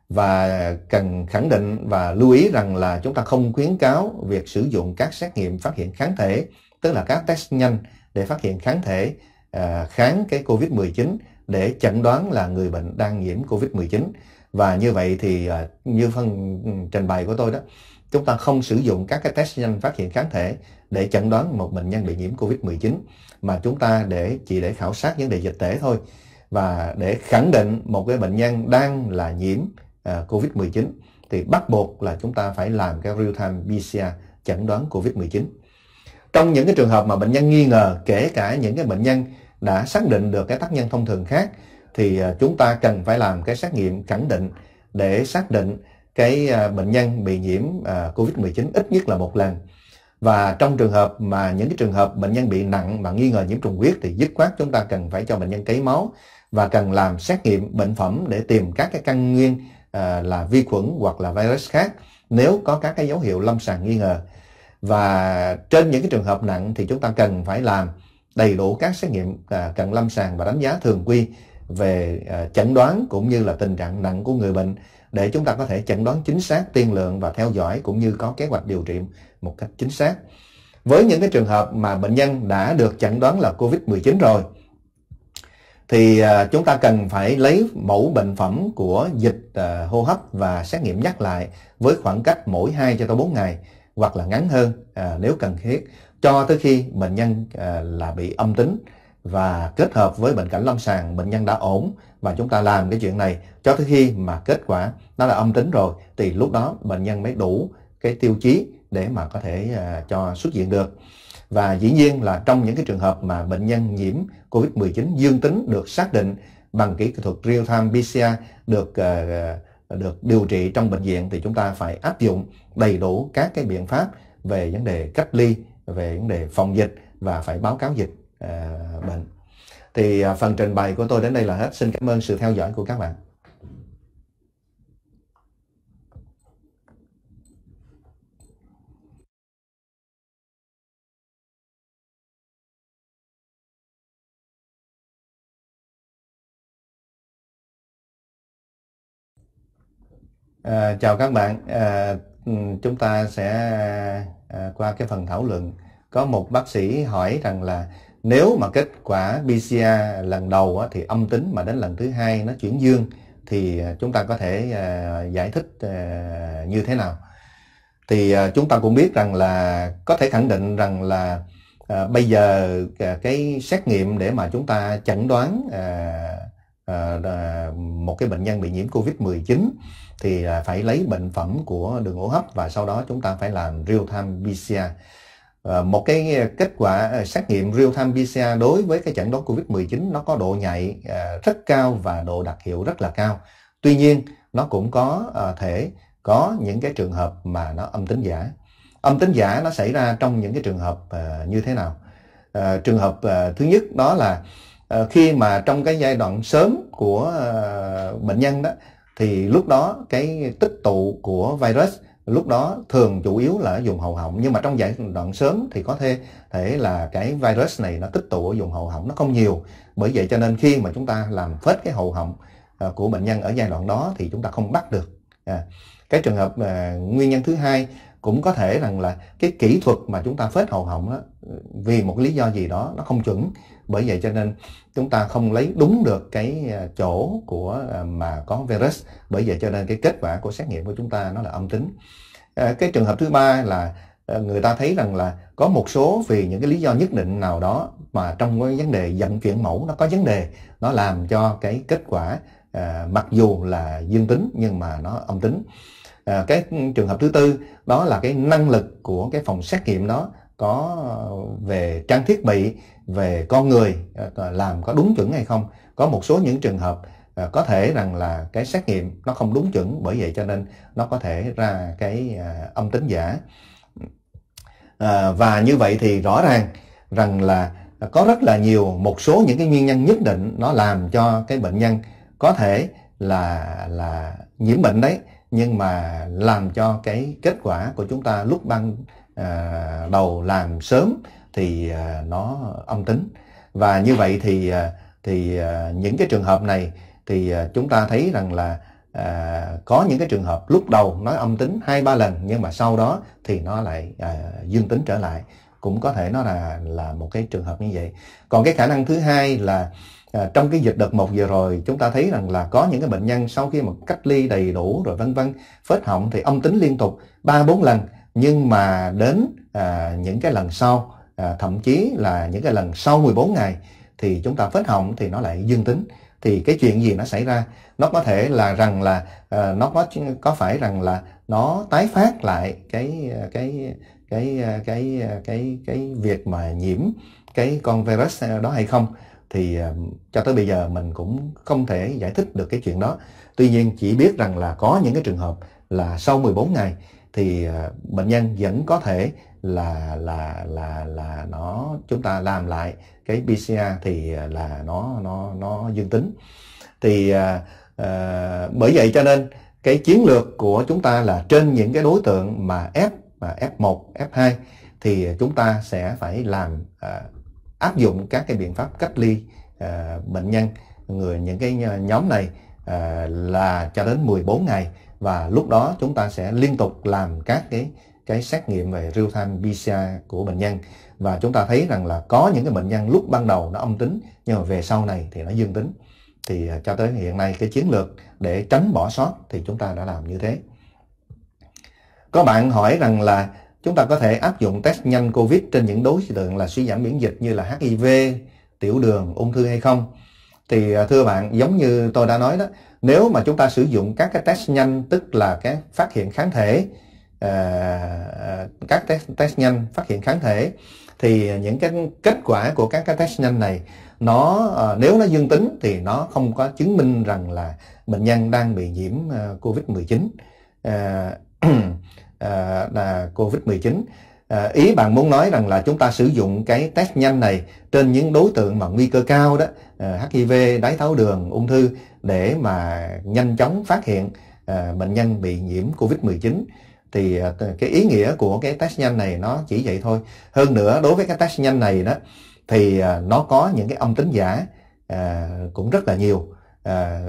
Và cần khẳng định và lưu ý rằng là chúng ta không khuyến cáo việc sử dụng các xét nghiệm phát hiện kháng thể, tức là các test nhanh để phát hiện kháng thể à, kháng cái COVID-19 để chẩn đoán là người bệnh đang nhiễm COVID-19 và như vậy thì ờ, như phần trình bày của tôi đó chúng ta không sử dụng các cái test nhanh phát hiện kháng thể để chẩn đoán một bệnh nhân bị nhiễm Covid-19 mà chúng ta để chỉ để khảo sát vấn đề dịch tễ thôi và để khẳng định một cái bệnh nhân đang là nhiễm ờ, Covid-19 thì bắt buộc là chúng ta phải làm cái real-time PCR chẩn đoán Covid-19. Trong những cái trường hợp mà bệnh nhân nghi ngờ, kể cả những cái bệnh nhân đã xác định được cái tác nhân thông thường khác thì à, chúng ta cần phải làm cái xét nghiệm khẳng định để xác định cái à, bệnh nhân bị nhiễm à, COVID-19 ít nhất là một lần. Và trong trường hợp mà những cái trường hợp bệnh nhân bị nặng mà nghi ngờ nhiễm trùng huyết thì dứt khoát chúng ta cần phải cho bệnh nhân cấy máu và cần làm xét nghiệm bệnh phẩm để tìm các cái căn nguyên là vi khuẩn hoặc là virus khác nếu có các cái dấu hiệu lâm sàng nghi ngờ. Và trên những cái trường hợp nặng thì chúng ta cần phải làm đầy đủ các xét nghiệm cận lâm sàng và đánh giá thường quy về à, chẩn đoán cũng như là tình trạng nặng của người bệnh để chúng ta có thể chẩn đoán chính xác, tiên lượng và theo dõi cũng như có kế hoạch điều trị một cách chính xác. Với những cái trường hợp mà bệnh nhân đã được chẩn đoán là COVID-19 rồi thì à, chúng ta cần phải lấy mẫu bệnh phẩm của dịch à, hô hấp và xét nghiệm nhắc lại với khoảng cách mỗi 2 cho tới 4 ngày hoặc là ngắn hơn nếu cần thiết cho tới khi bệnh nhân là bị âm tính và kết hợp với bệnh cảnh lâm sàng bệnh nhân đã ổn và chúng ta làm cái chuyện này cho tới khi mà kết quả nó là âm tính rồi thì lúc đó bệnh nhân mới đủ cái tiêu chí để mà có thể uh, cho xuất viện được và dĩ nhiên là trong những cái trường hợp mà bệnh nhân nhiễm COVID-19 dương tính được xác định bằng kỹ thuật real-time PCR được uh, được điều trị trong bệnh viện thì chúng ta phải áp dụng đầy đủ các cái biện pháp về vấn đề cách ly, về vấn đề phòng dịch và phải báo cáo dịch bệnh à, vâng. thì à, phần trình bày của tôi đến đây là hết xin cảm ơn sự theo dõi của các bạn À, chào các bạn, à, ừ, chúng ta sẽ à, qua cái phần thảo luận. Có một bác sĩ hỏi rằng là nếu mà kết quả PCR lần đầu thì âm tính mà đến lần thứ hai nó chuyển dương thì à, chúng ta có thể à, giải thích à, như thế nào? Thì chúng ta cũng biết rằng là có thể khẳng định rằng là bây giờ cái xét nghiệm để mà chúng ta chẩn đoán một cái bệnh nhân bị nhiễm COVID-19 thì phải lấy bệnh phẩm của đường hô hấp và sau đó chúng ta phải làm real time PCR Ờ, một cái ờ, kết quả ờ, xét nghiệm real-time PCR đối với cái chẩn đoán COVID-19 nó có độ nhạy rất cao và độ đặc hiệu rất là cao. Tuy nhiên, nó cũng có thể có những cái trường hợp mà nó âm tính giả. Âm tính giả nó xảy ra trong những cái trường hợp như thế nào? Trường hợp thứ nhất đó là khi mà trong cái giai đoạn sớm của bệnh nhân đó thì lúc đó cái tích tụ của virus lúc đó thường chủ yếu là dùng hậu họng nhưng mà trong giai đoạn sớm thì có thể thể là cái virus này nó tích tụ ở vùng hậu họng nó không nhiều bởi vậy cho nên khi mà chúng ta làm phết cái hậu họng à, của bệnh nhân ở giai đoạn đó thì chúng ta không bắt được à, cái trường hợp à, nguyên nhân thứ hai cũng có thể rằng là cái kỹ thuật mà chúng ta phết hậu họng đó, vì một lý do gì đó nó không chuẩn bởi vậy cho nên chúng ta không lấy đúng được cái à, chỗ của à, mà có virus bởi vậy cho nên cái kết quả của xét nghiệm của chúng ta nó là âm tính à, cái trường hợp thứ ba là người ta thấy rằng là có một số vì những cái lý do nhất định nào đó mà trong cái vấn đề vận chuyển mẫu nó có vấn đề nó làm cho cái kết quả mặc dù là dương tính nhưng mà nó âm tính cái trường hợp thứ tư đó là cái năng lực của cái phòng xét nghiệm đó có ờ, về trang thiết bị về con người ờ, làm có đúng chuẩn hay không có một số những trường hợp ờ, có thể rằng là cái xét nghiệm nó không đúng chuẩn bởi vậy cho nên nó có thể ra cái âm tính giả và như vậy thì rõ ràng rằng là có rất là nhiều một số những cái nguyên nhân nhất định nó làm cho cái bệnh nhân có thể là là nhiễm bệnh đấy nhưng mà làm cho cái kết quả của chúng ta lúc ban À, đầu làm sớm thì à, nó âm tính và như vậy thì à, thì những cái trường hợp này thì chúng ta thấy rằng là có những cái trường hợp lúc đầu nó âm tính hai ba lần nhưng mà sau đó thì nó lại dương tính trở lại cũng có thể nó là là một cái trường hợp như vậy còn cái khả năng thứ hai là trong cái dịch đợt một vừa rồi chúng ta thấy rằng là có những cái bệnh nhân sau khi mà cách ly đầy đủ rồi vân vân phết họng thì âm tính liên tục ba bốn lần nhưng mà đến à, những cái lần sau à, thậm chí là những cái lần sau 14 ngày thì chúng ta phết họng thì nó lại dương tính thì cái chuyện gì nó xảy ra nó có thể là rằng là à, nó có có phải rằng là nó tái phát lại cái cái cái cái cái cái việc mà nhiễm cái con virus đó hay không thì à, cho tới bây giờ mình cũng không thể giải thích được cái chuyện đó tuy nhiên chỉ biết rằng là có những cái trường hợp là sau 14 ngày thì ờ, bệnh nhân vẫn có thể là là là là nó chúng ta làm lại cái PCR thì ờ, là nó nó nó dương tính thì à, à, bởi vậy cho nên cái chiến lược của chúng ta là trên những cái đối tượng mà F mà F1 F2 thì chúng ta sẽ phải làm à, áp dụng các cái biện pháp cách ly à, bệnh nhân người những cái nhóm này à, là cho đến 14 ngày và lúc đó chúng ta sẽ liên tục làm các cái cái xét nghiệm về real time PCR của bệnh nhân và chúng ta thấy rằng là có những cái bệnh nhân lúc ban đầu nó âm tính nhưng mà về sau này thì nó dương tính thì à, cho tới hiện nay cái chiến lược để tránh bỏ sót thì chúng ta đã làm như thế có bạn hỏi rằng là chúng ta có thể áp dụng test nhanh covid trên những đối tượng là suy giảm miễn dịch như là hiv tiểu đường ung thư hay không thì à, thưa bạn giống như tôi đã nói đó nếu mà chúng ta sử dụng các cái test nhanh tức là cái phát hiện kháng thể à, các test, test nhanh phát hiện kháng thể thì những cái kết quả của các cái test nhanh này nó à, nếu nó dương tính thì nó không có chứng minh rằng là bệnh nhân đang bị nhiễm à, COVID-19 à, [CLEARS THROAT] à, là COVID-19 Ờ, ý bạn muốn nói rằng là chúng ta sử dụng cái test nhanh này trên những đối tượng mà nguy cơ cao đó ờ, HIV đái tháo đường ung thư để mà nhanh chóng phát hiện ờ, bệnh nhân bị nhiễm covid 19 thì cái ý nghĩa của cái test nhanh này nó chỉ vậy thôi hơn nữa đối với cái test nhanh này đó thì nó có những cái âm tính giả cũng rất là nhiều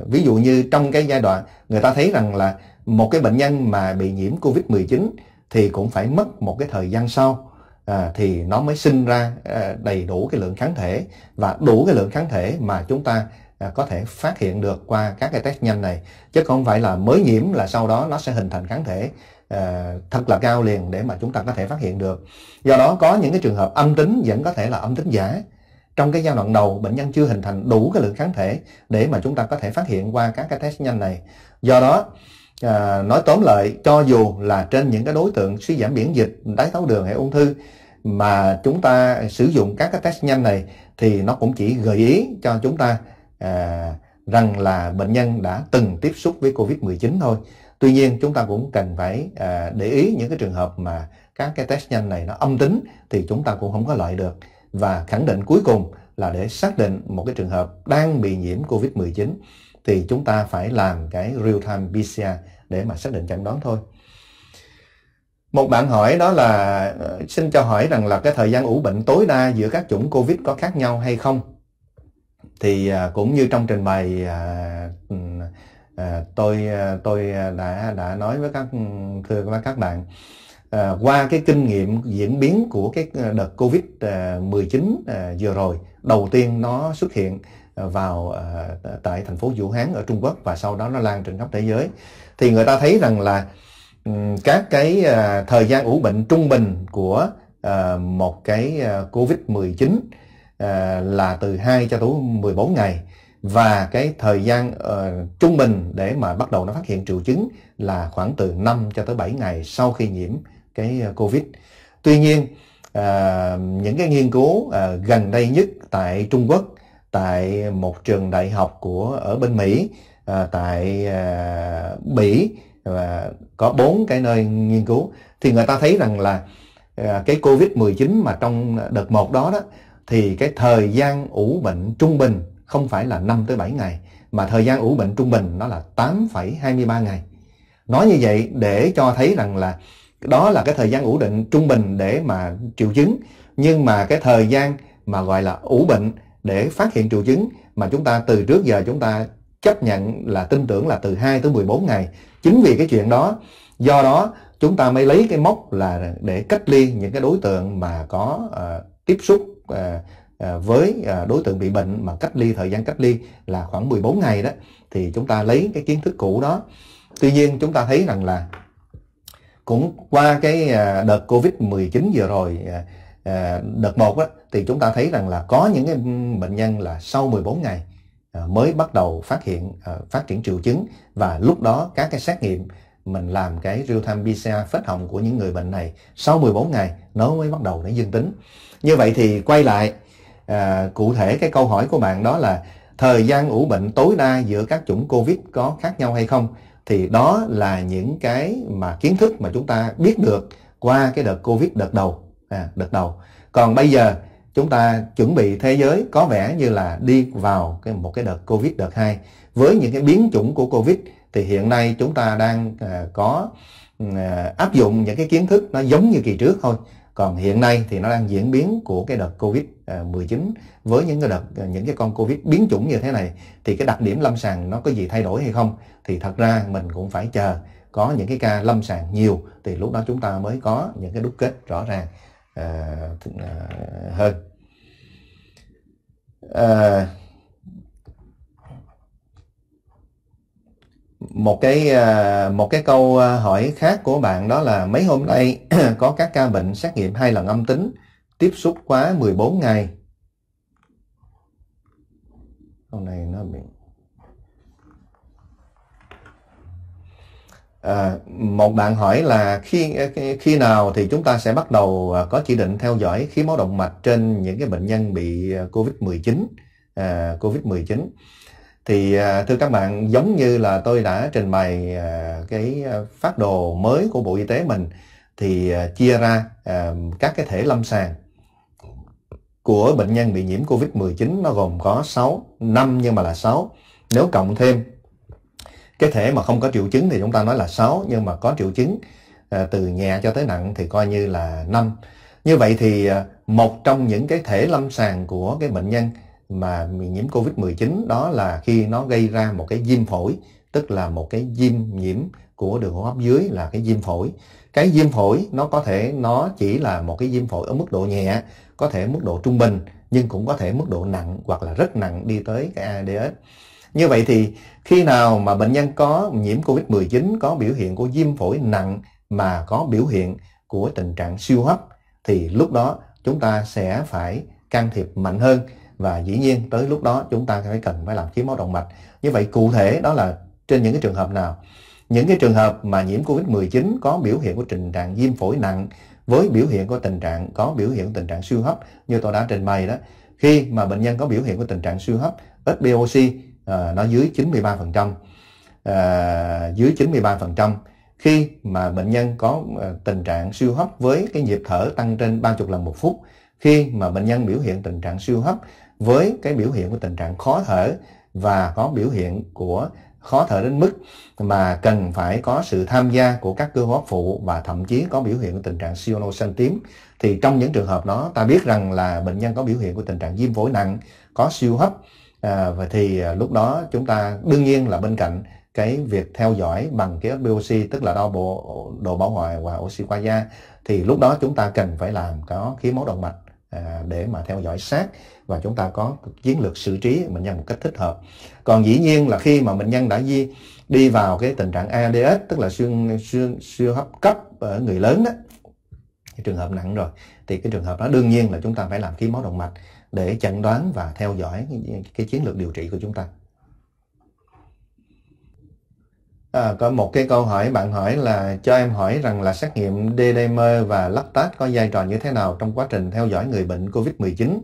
ví dụ như trong cái giai đoạn người ta thấy rằng là một cái bệnh nhân mà bị nhiễm covid 19 thì cũng phải mất một cái thời gian sau à, thì nó mới sinh ra à, đầy đủ cái lượng kháng thể và đủ cái lượng kháng thể mà chúng ta à, có thể phát hiện được qua các cái test nhanh này chứ không phải là mới nhiễm là sau đó nó sẽ hình thành kháng thể à, thật là cao liền để mà chúng ta có thể phát hiện được do đó có những cái trường hợp âm tính vẫn có thể là âm tính giả trong cái giai đoạn đầu bệnh nhân chưa hình thành đủ cái lượng kháng thể để mà chúng ta có thể phát hiện qua các cái test nhanh này do đó à, nói tóm lại cho dù là trên những cái đối tượng suy giảm miễn dịch đái tháo đường hay ung thư mà chúng ta sử dụng các cái test nhanh này thì nó cũng chỉ gợi ý cho chúng ta à, rằng là bệnh nhân đã từng tiếp xúc với Covid-19 thôi. Tuy nhiên chúng ta cũng cần phải à, để ý những cái trường hợp mà các cái test nhanh này nó âm tính thì chúng ta cũng không có lợi được. Và khẳng định cuối cùng là để xác định một cái trường hợp đang bị nhiễm Covid-19 thì chúng ta phải làm cái real-time PCR để mà xác định chẩn đoán thôi. Một bạn hỏi đó là ờ, xin cho hỏi rằng là cái thời gian ủ bệnh tối đa giữa các chủng COVID có khác nhau hay không? Thì à, cũng như trong trình bày à, ừ, à, tôi tôi đã đã nói với các thưa với các bạn qua cái kinh nghiệm diễn biến của cái đợt Covid 19 vừa rồi, đầu tiên nó xuất hiện vào ờ, tại thành phố Vũ Hán ở Trung Quốc và sau đó nó lan trên khắp thế giới thì người ta thấy rằng là các cái ờ, thời gian ủ bệnh trung bình của ờ, một cái Covid-19 là từ 2 cho tới 14 ngày và cái thời gian trung bình để mà bắt đầu nó phát hiện triệu chứng là khoảng từ 5 cho tới 7 ngày sau khi nhiễm cái Covid. Tuy nhiên những cái nghiên cứu gần đây nhất tại Trung Quốc tại một trường đại học của ở bên Mỹ à, tại à, Bỉ và có bốn cái nơi nghiên cứu thì người ta thấy rằng là à, cái Covid-19 mà trong đợt một đó đó thì cái thời gian ủ bệnh trung bình không phải là 5 tới 7 ngày mà thời gian ủ bệnh trung bình nó là 8,23 ngày. Nói như vậy để cho thấy rằng là đó là cái thời gian ủ bệnh trung bình để mà triệu chứng nhưng mà cái thời gian mà gọi là ủ bệnh để phát hiện triệu chứng mà chúng ta từ trước giờ chúng ta chấp nhận là tin tưởng là từ 2 tới 14 ngày. Chính vì cái chuyện đó, do đó chúng ta mới lấy cái mốc là để cách ly những cái đối tượng mà có uh, tiếp xúc uh, với uh, đối tượng bị bệnh mà cách ly thời gian cách ly là khoảng 14 ngày đó thì chúng ta lấy cái kiến thức cũ đó. Tuy nhiên chúng ta thấy rằng là cũng qua cái uh, đợt Covid-19 vừa rồi uh, đợt 1 đó thì chúng ta thấy rằng là có những cái bệnh nhân là sau 14 ngày à, mới bắt đầu phát hiện à, phát triển triệu chứng và lúc đó các cái xét nghiệm mình làm cái real time PCR phết hồng của những người bệnh này sau 14 ngày nó mới bắt đầu nó dương tính. Như vậy thì quay lại à, cụ thể cái câu hỏi của bạn đó là thời gian ủ bệnh tối đa giữa các chủng Covid có khác nhau hay không? Thì đó là những cái mà kiến thức mà chúng ta biết được qua cái đợt Covid đợt đầu. À, đợt đầu. Còn bây giờ chúng ta chuẩn bị thế giới có vẻ như là đi vào cái một cái đợt Covid đợt 2 với những cái biến chủng của Covid thì hiện nay chúng ta đang à, có à, áp dụng những cái kiến thức nó giống như kỳ trước thôi. Còn hiện nay thì nó đang diễn biến của cái đợt Covid 19 à, với những cái đợt à, những cái con Covid biến chủng như thế này thì cái đặc điểm lâm sàng nó có gì thay đổi hay không thì thật ra mình cũng phải chờ có những cái ca lâm sàng nhiều thì lúc đó chúng ta mới có những cái đúc kết rõ ràng à, hơn à, một cái một cái câu hỏi khác của bạn đó là mấy hôm nay [CLEARS THROAT] có các ca bệnh xét nghiệm hai lần âm tính tiếp xúc quá 14 ngày hôm nay nó bị À, một bạn hỏi là khi khi nào thì chúng ta sẽ bắt đầu ờ, có chỉ định theo dõi khí máu động mạch trên những cái bệnh nhân bị COVID-19 à, COVID-19 thì ờ, thưa các bạn giống như là tôi đã trình bày cái phát đồ mới của Bộ Y tế mình thì chia ra các cái thể lâm sàng của bệnh nhân bị nhiễm COVID-19 nó gồm có 6, năm nhưng mà là 6. Nếu cộng thêm cái thể mà không có triệu chứng thì chúng ta nói là 6 nhưng mà có triệu chứng à, từ nhẹ cho tới nặng thì coi như là 5 như vậy thì à, một trong những cái thể lâm sàng của cái bệnh nhân mà bị nhiễm Covid-19 đó là khi nó gây ra một cái viêm phổi tức là một cái viêm nhiễm của đường hô hấp dưới là cái viêm phổi cái viêm phổi nó có thể nó chỉ là một cái viêm phổi ở mức độ nhẹ có thể mức độ trung bình nhưng cũng có thể mức độ nặng hoặc là rất nặng đi tới cái ADS như vậy thì khi nào mà bệnh nhân có nhiễm COVID-19 có biểu hiện của viêm phổi nặng mà có biểu hiện của tình trạng siêu hấp thì lúc đó chúng ta sẽ phải can thiệp mạnh hơn và dĩ nhiên tới lúc đó chúng ta phải cần phải làm thiếu máu động mạch. Như vậy cụ thể đó là trên những cái trường hợp nào? Những cái trường hợp mà nhiễm COVID-19 có biểu hiện của tình trạng viêm phổi nặng với biểu hiện của tình trạng có biểu hiện tình trạng siêu hấp như tôi đã trình bày đó. Khi mà bệnh nhân có biểu hiện của tình trạng siêu hấp, ít BOC Ờ, nó dưới 93%. À, ờ, dưới 93% khi mà bệnh nhân có ờ, tình trạng siêu hấp với cái nhịp thở tăng trên 30 lần một phút, khi mà bệnh nhân biểu hiện tình trạng siêu hấp với cái biểu hiện của tình trạng khó thở và có biểu hiện của khó thở đến mức mà cần phải có sự tham gia của các cơ hô hấp phụ và thậm chí có biểu hiện của tình trạng siêu xanh tím thì trong những trường hợp đó ta biết rằng là bệnh nhân có biểu hiện của tình trạng viêm phổi nặng có siêu hấp À, và thì à, lúc đó chúng ta đương nhiên là bên cạnh cái việc theo dõi bằng cái FBOC tức là đo bộ đồ bảo hòa và oxy qua da thì lúc đó chúng ta cần phải làm có khí máu động mạch à, để mà theo dõi sát và chúng ta có chiến lược xử trí bệnh nhân một cách thích hợp. Còn dĩ nhiên là khi mà bệnh nhân đã di đi vào cái tình trạng ADS tức là xương xương siêu hấp cấp ở người lớn đó, trường hợp nặng rồi thì cái trường hợp đó đương nhiên là chúng ta phải làm khí máu động mạch để chẩn đoán và theo dõi cái, chiến lược điều trị của chúng ta. À, có một cái câu hỏi bạn hỏi là cho em hỏi rằng là xét nghiệm DDMer và lactate có vai trò như thế nào trong quá trình theo dõi người bệnh COVID-19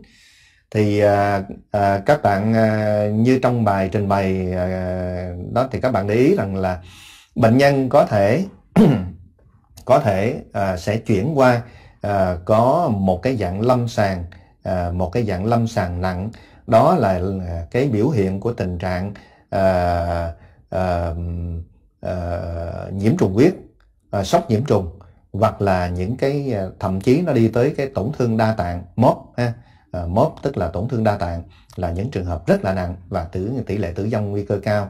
thì à, à, các bạn à, như trong bài trình bày à, đó thì các bạn để ý rằng là bệnh nhân có thể [CLEARS THROAT] có thể à, sẽ chuyển qua à, có một cái dạng lâm sàng À, một cái dạng lâm sàng nặng đó là à, cái biểu hiện của tình trạng à, à, à, nhiễm trùng huyết à, sốc nhiễm trùng hoặc là những cái à, thậm chí nó đi tới cái tổn thương đa tạng mốt ha mốt tức là tổn thương đa tạng là những trường hợp rất là nặng và tử tỷ lệ tử vong nguy cơ cao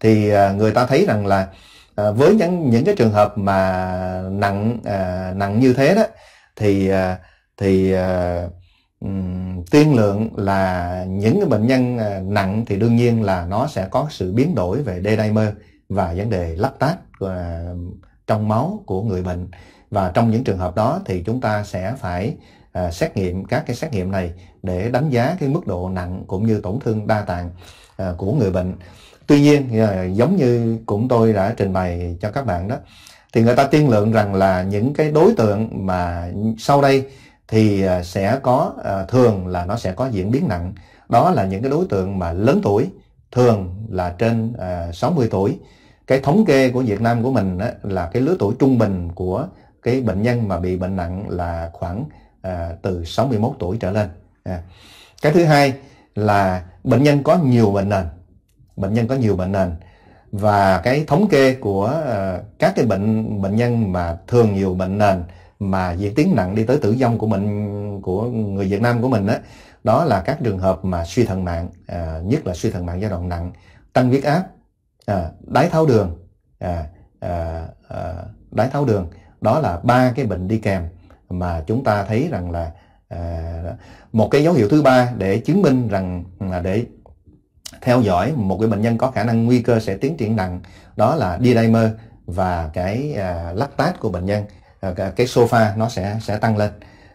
thì người ta thấy rằng là với những những cái trường hợp mà nặng nặng như thế đó thì thì à, tiên lượng là những cái bệnh nhân à, nặng thì đương nhiên là nó sẽ có sự biến đổi về D-dimer và vấn đề lactate à, trong máu của người bệnh và trong những trường hợp đó thì chúng ta sẽ phải à, xét nghiệm các cái xét nghiệm này để đánh giá cái mức độ nặng cũng như tổn thương đa tạng à, của người bệnh. Tuy nhiên à, giống như cũng tôi đã trình bày cho các bạn đó thì người ta tiên lượng rằng là những cái đối tượng mà sau đây thì à, sẽ có à, thường là nó sẽ có diễn biến nặng đó là những cái đối tượng mà lớn tuổi thường là trên 60 à, tuổi cái thống kê của Việt Nam của mình là cái lứa tuổi trung bình của cái bệnh nhân mà bị bệnh nặng là khoảng à, từ 61 tuổi trở lên cái thứ hai là bệnh nhân có nhiều bệnh nền bệnh nhân có nhiều bệnh nền và cái thống kê của các cái bệnh bệnh nhân mà thường nhiều bệnh nền mà diễn tiến nặng đi tới tử vong của mình của người Việt Nam của mình đó, đó là các trường hợp mà suy thận mạng à, nhất là suy thận mạng giai đoạn nặng tăng huyết áp à, đái tháo đường à, à, à, đái tháo đường đó là ba cái bệnh đi kèm mà chúng ta thấy rằng là à, một cái dấu hiệu thứ ba để chứng minh rằng là để theo dõi một cái bệnh nhân có khả năng nguy cơ sẽ tiến triển nặng đó là đi dimer và cái à, lactate của bệnh nhân Ờ, cái sofa nó sẽ sẽ tăng lên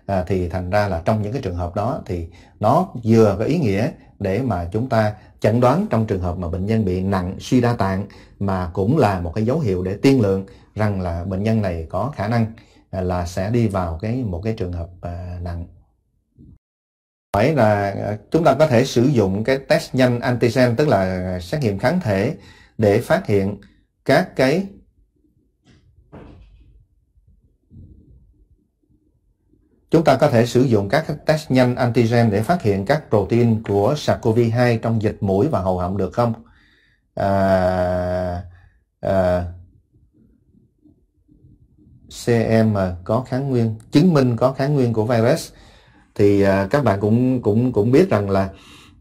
à, thì thành ra là trong những cái trường hợp đó thì nó vừa có ý nghĩa để mà chúng ta chẩn đoán trong trường hợp mà bệnh nhân bị nặng suy đa tạng mà cũng là một cái dấu hiệu để tiên lượng rằng là bệnh nhân này có khả năng ờ, là sẽ đi vào cái một cái trường hợp à, nặng phải là chúng ta có thể sử dụng cái test nhanh antigen tức là xét nghiệm kháng thể để phát hiện các cái Chúng ta có thể sử dụng các test nhanh antigen để phát hiện các protein của SARS-CoV-2 trong dịch mũi và hầu họng được không? À, à, CM có kháng nguyên, chứng minh có kháng nguyên của virus thì à, các bạn cũng cũng cũng biết rằng là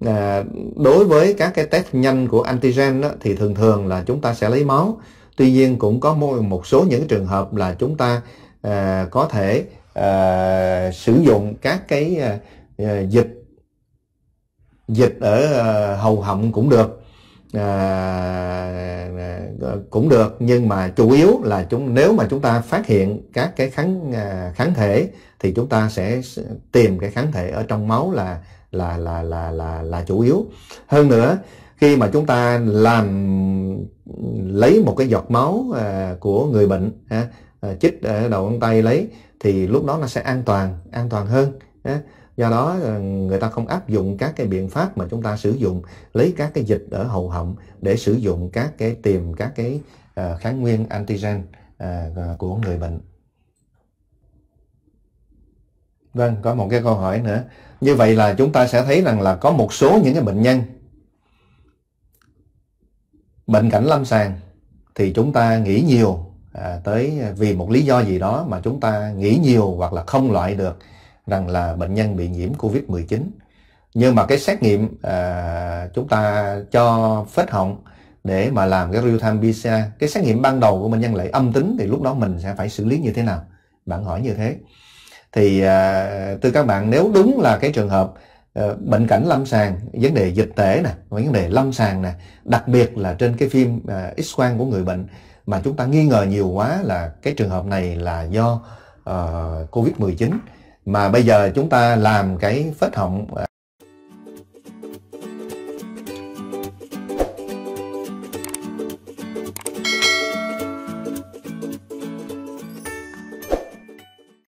à, đối với các cái test nhanh của antigen đó, thì thường thường là chúng ta sẽ lấy máu. Tuy nhiên cũng có một số những trường hợp là chúng ta à, có thể Ờ, sử dụng các cái uh, dịch dịch ở uh, hầu họng cũng được à, cũng được nhưng mà chủ yếu là chúng nếu mà chúng ta phát hiện các cái kháng kháng thể thì chúng ta sẽ tìm cái kháng thể ở trong máu là là là là là là chủ yếu hơn nữa khi mà chúng ta làm lấy một cái giọt máu à, của người bệnh ha, chích ở đầu ngón tay lấy thì lúc đó nó sẽ an toàn an toàn hơn do đó ờ, người ta không áp dụng các cái biện pháp mà chúng ta sử dụng lấy các cái dịch ở hầu họng để sử dụng các cái tìm các cái ờ, kháng nguyên antigen ờ, của người bệnh vâng có một cái câu hỏi nữa như vậy là chúng ta sẽ thấy rằng là có một số những cái bệnh nhân bệnh cảnh lâm sàng thì chúng ta nghĩ nhiều À, tới à, vì một lý do gì đó mà chúng ta nghĩ nhiều hoặc là không loại được rằng là bệnh nhân bị nhiễm Covid-19. Nhưng mà cái xét nghiệm à, chúng ta cho phết họng để mà làm cái real time PCR, cái xét nghiệm ban đầu của bệnh nhân lại âm tính thì lúc đó mình sẽ phải xử lý như thế nào? Bạn hỏi như thế. Thì à, từ các bạn nếu đúng là cái trường hợp à, bệnh cảnh lâm sàng, vấn đề dịch tễ nè, vấn đề lâm sàng nè, đặc biệt là trên cái phim à, X quang của người bệnh mà chúng ta nghi ngờ nhiều quá là cái trường hợp này là do uh, ờ, Covid-19 mà bây giờ chúng ta làm cái phết họng ờ,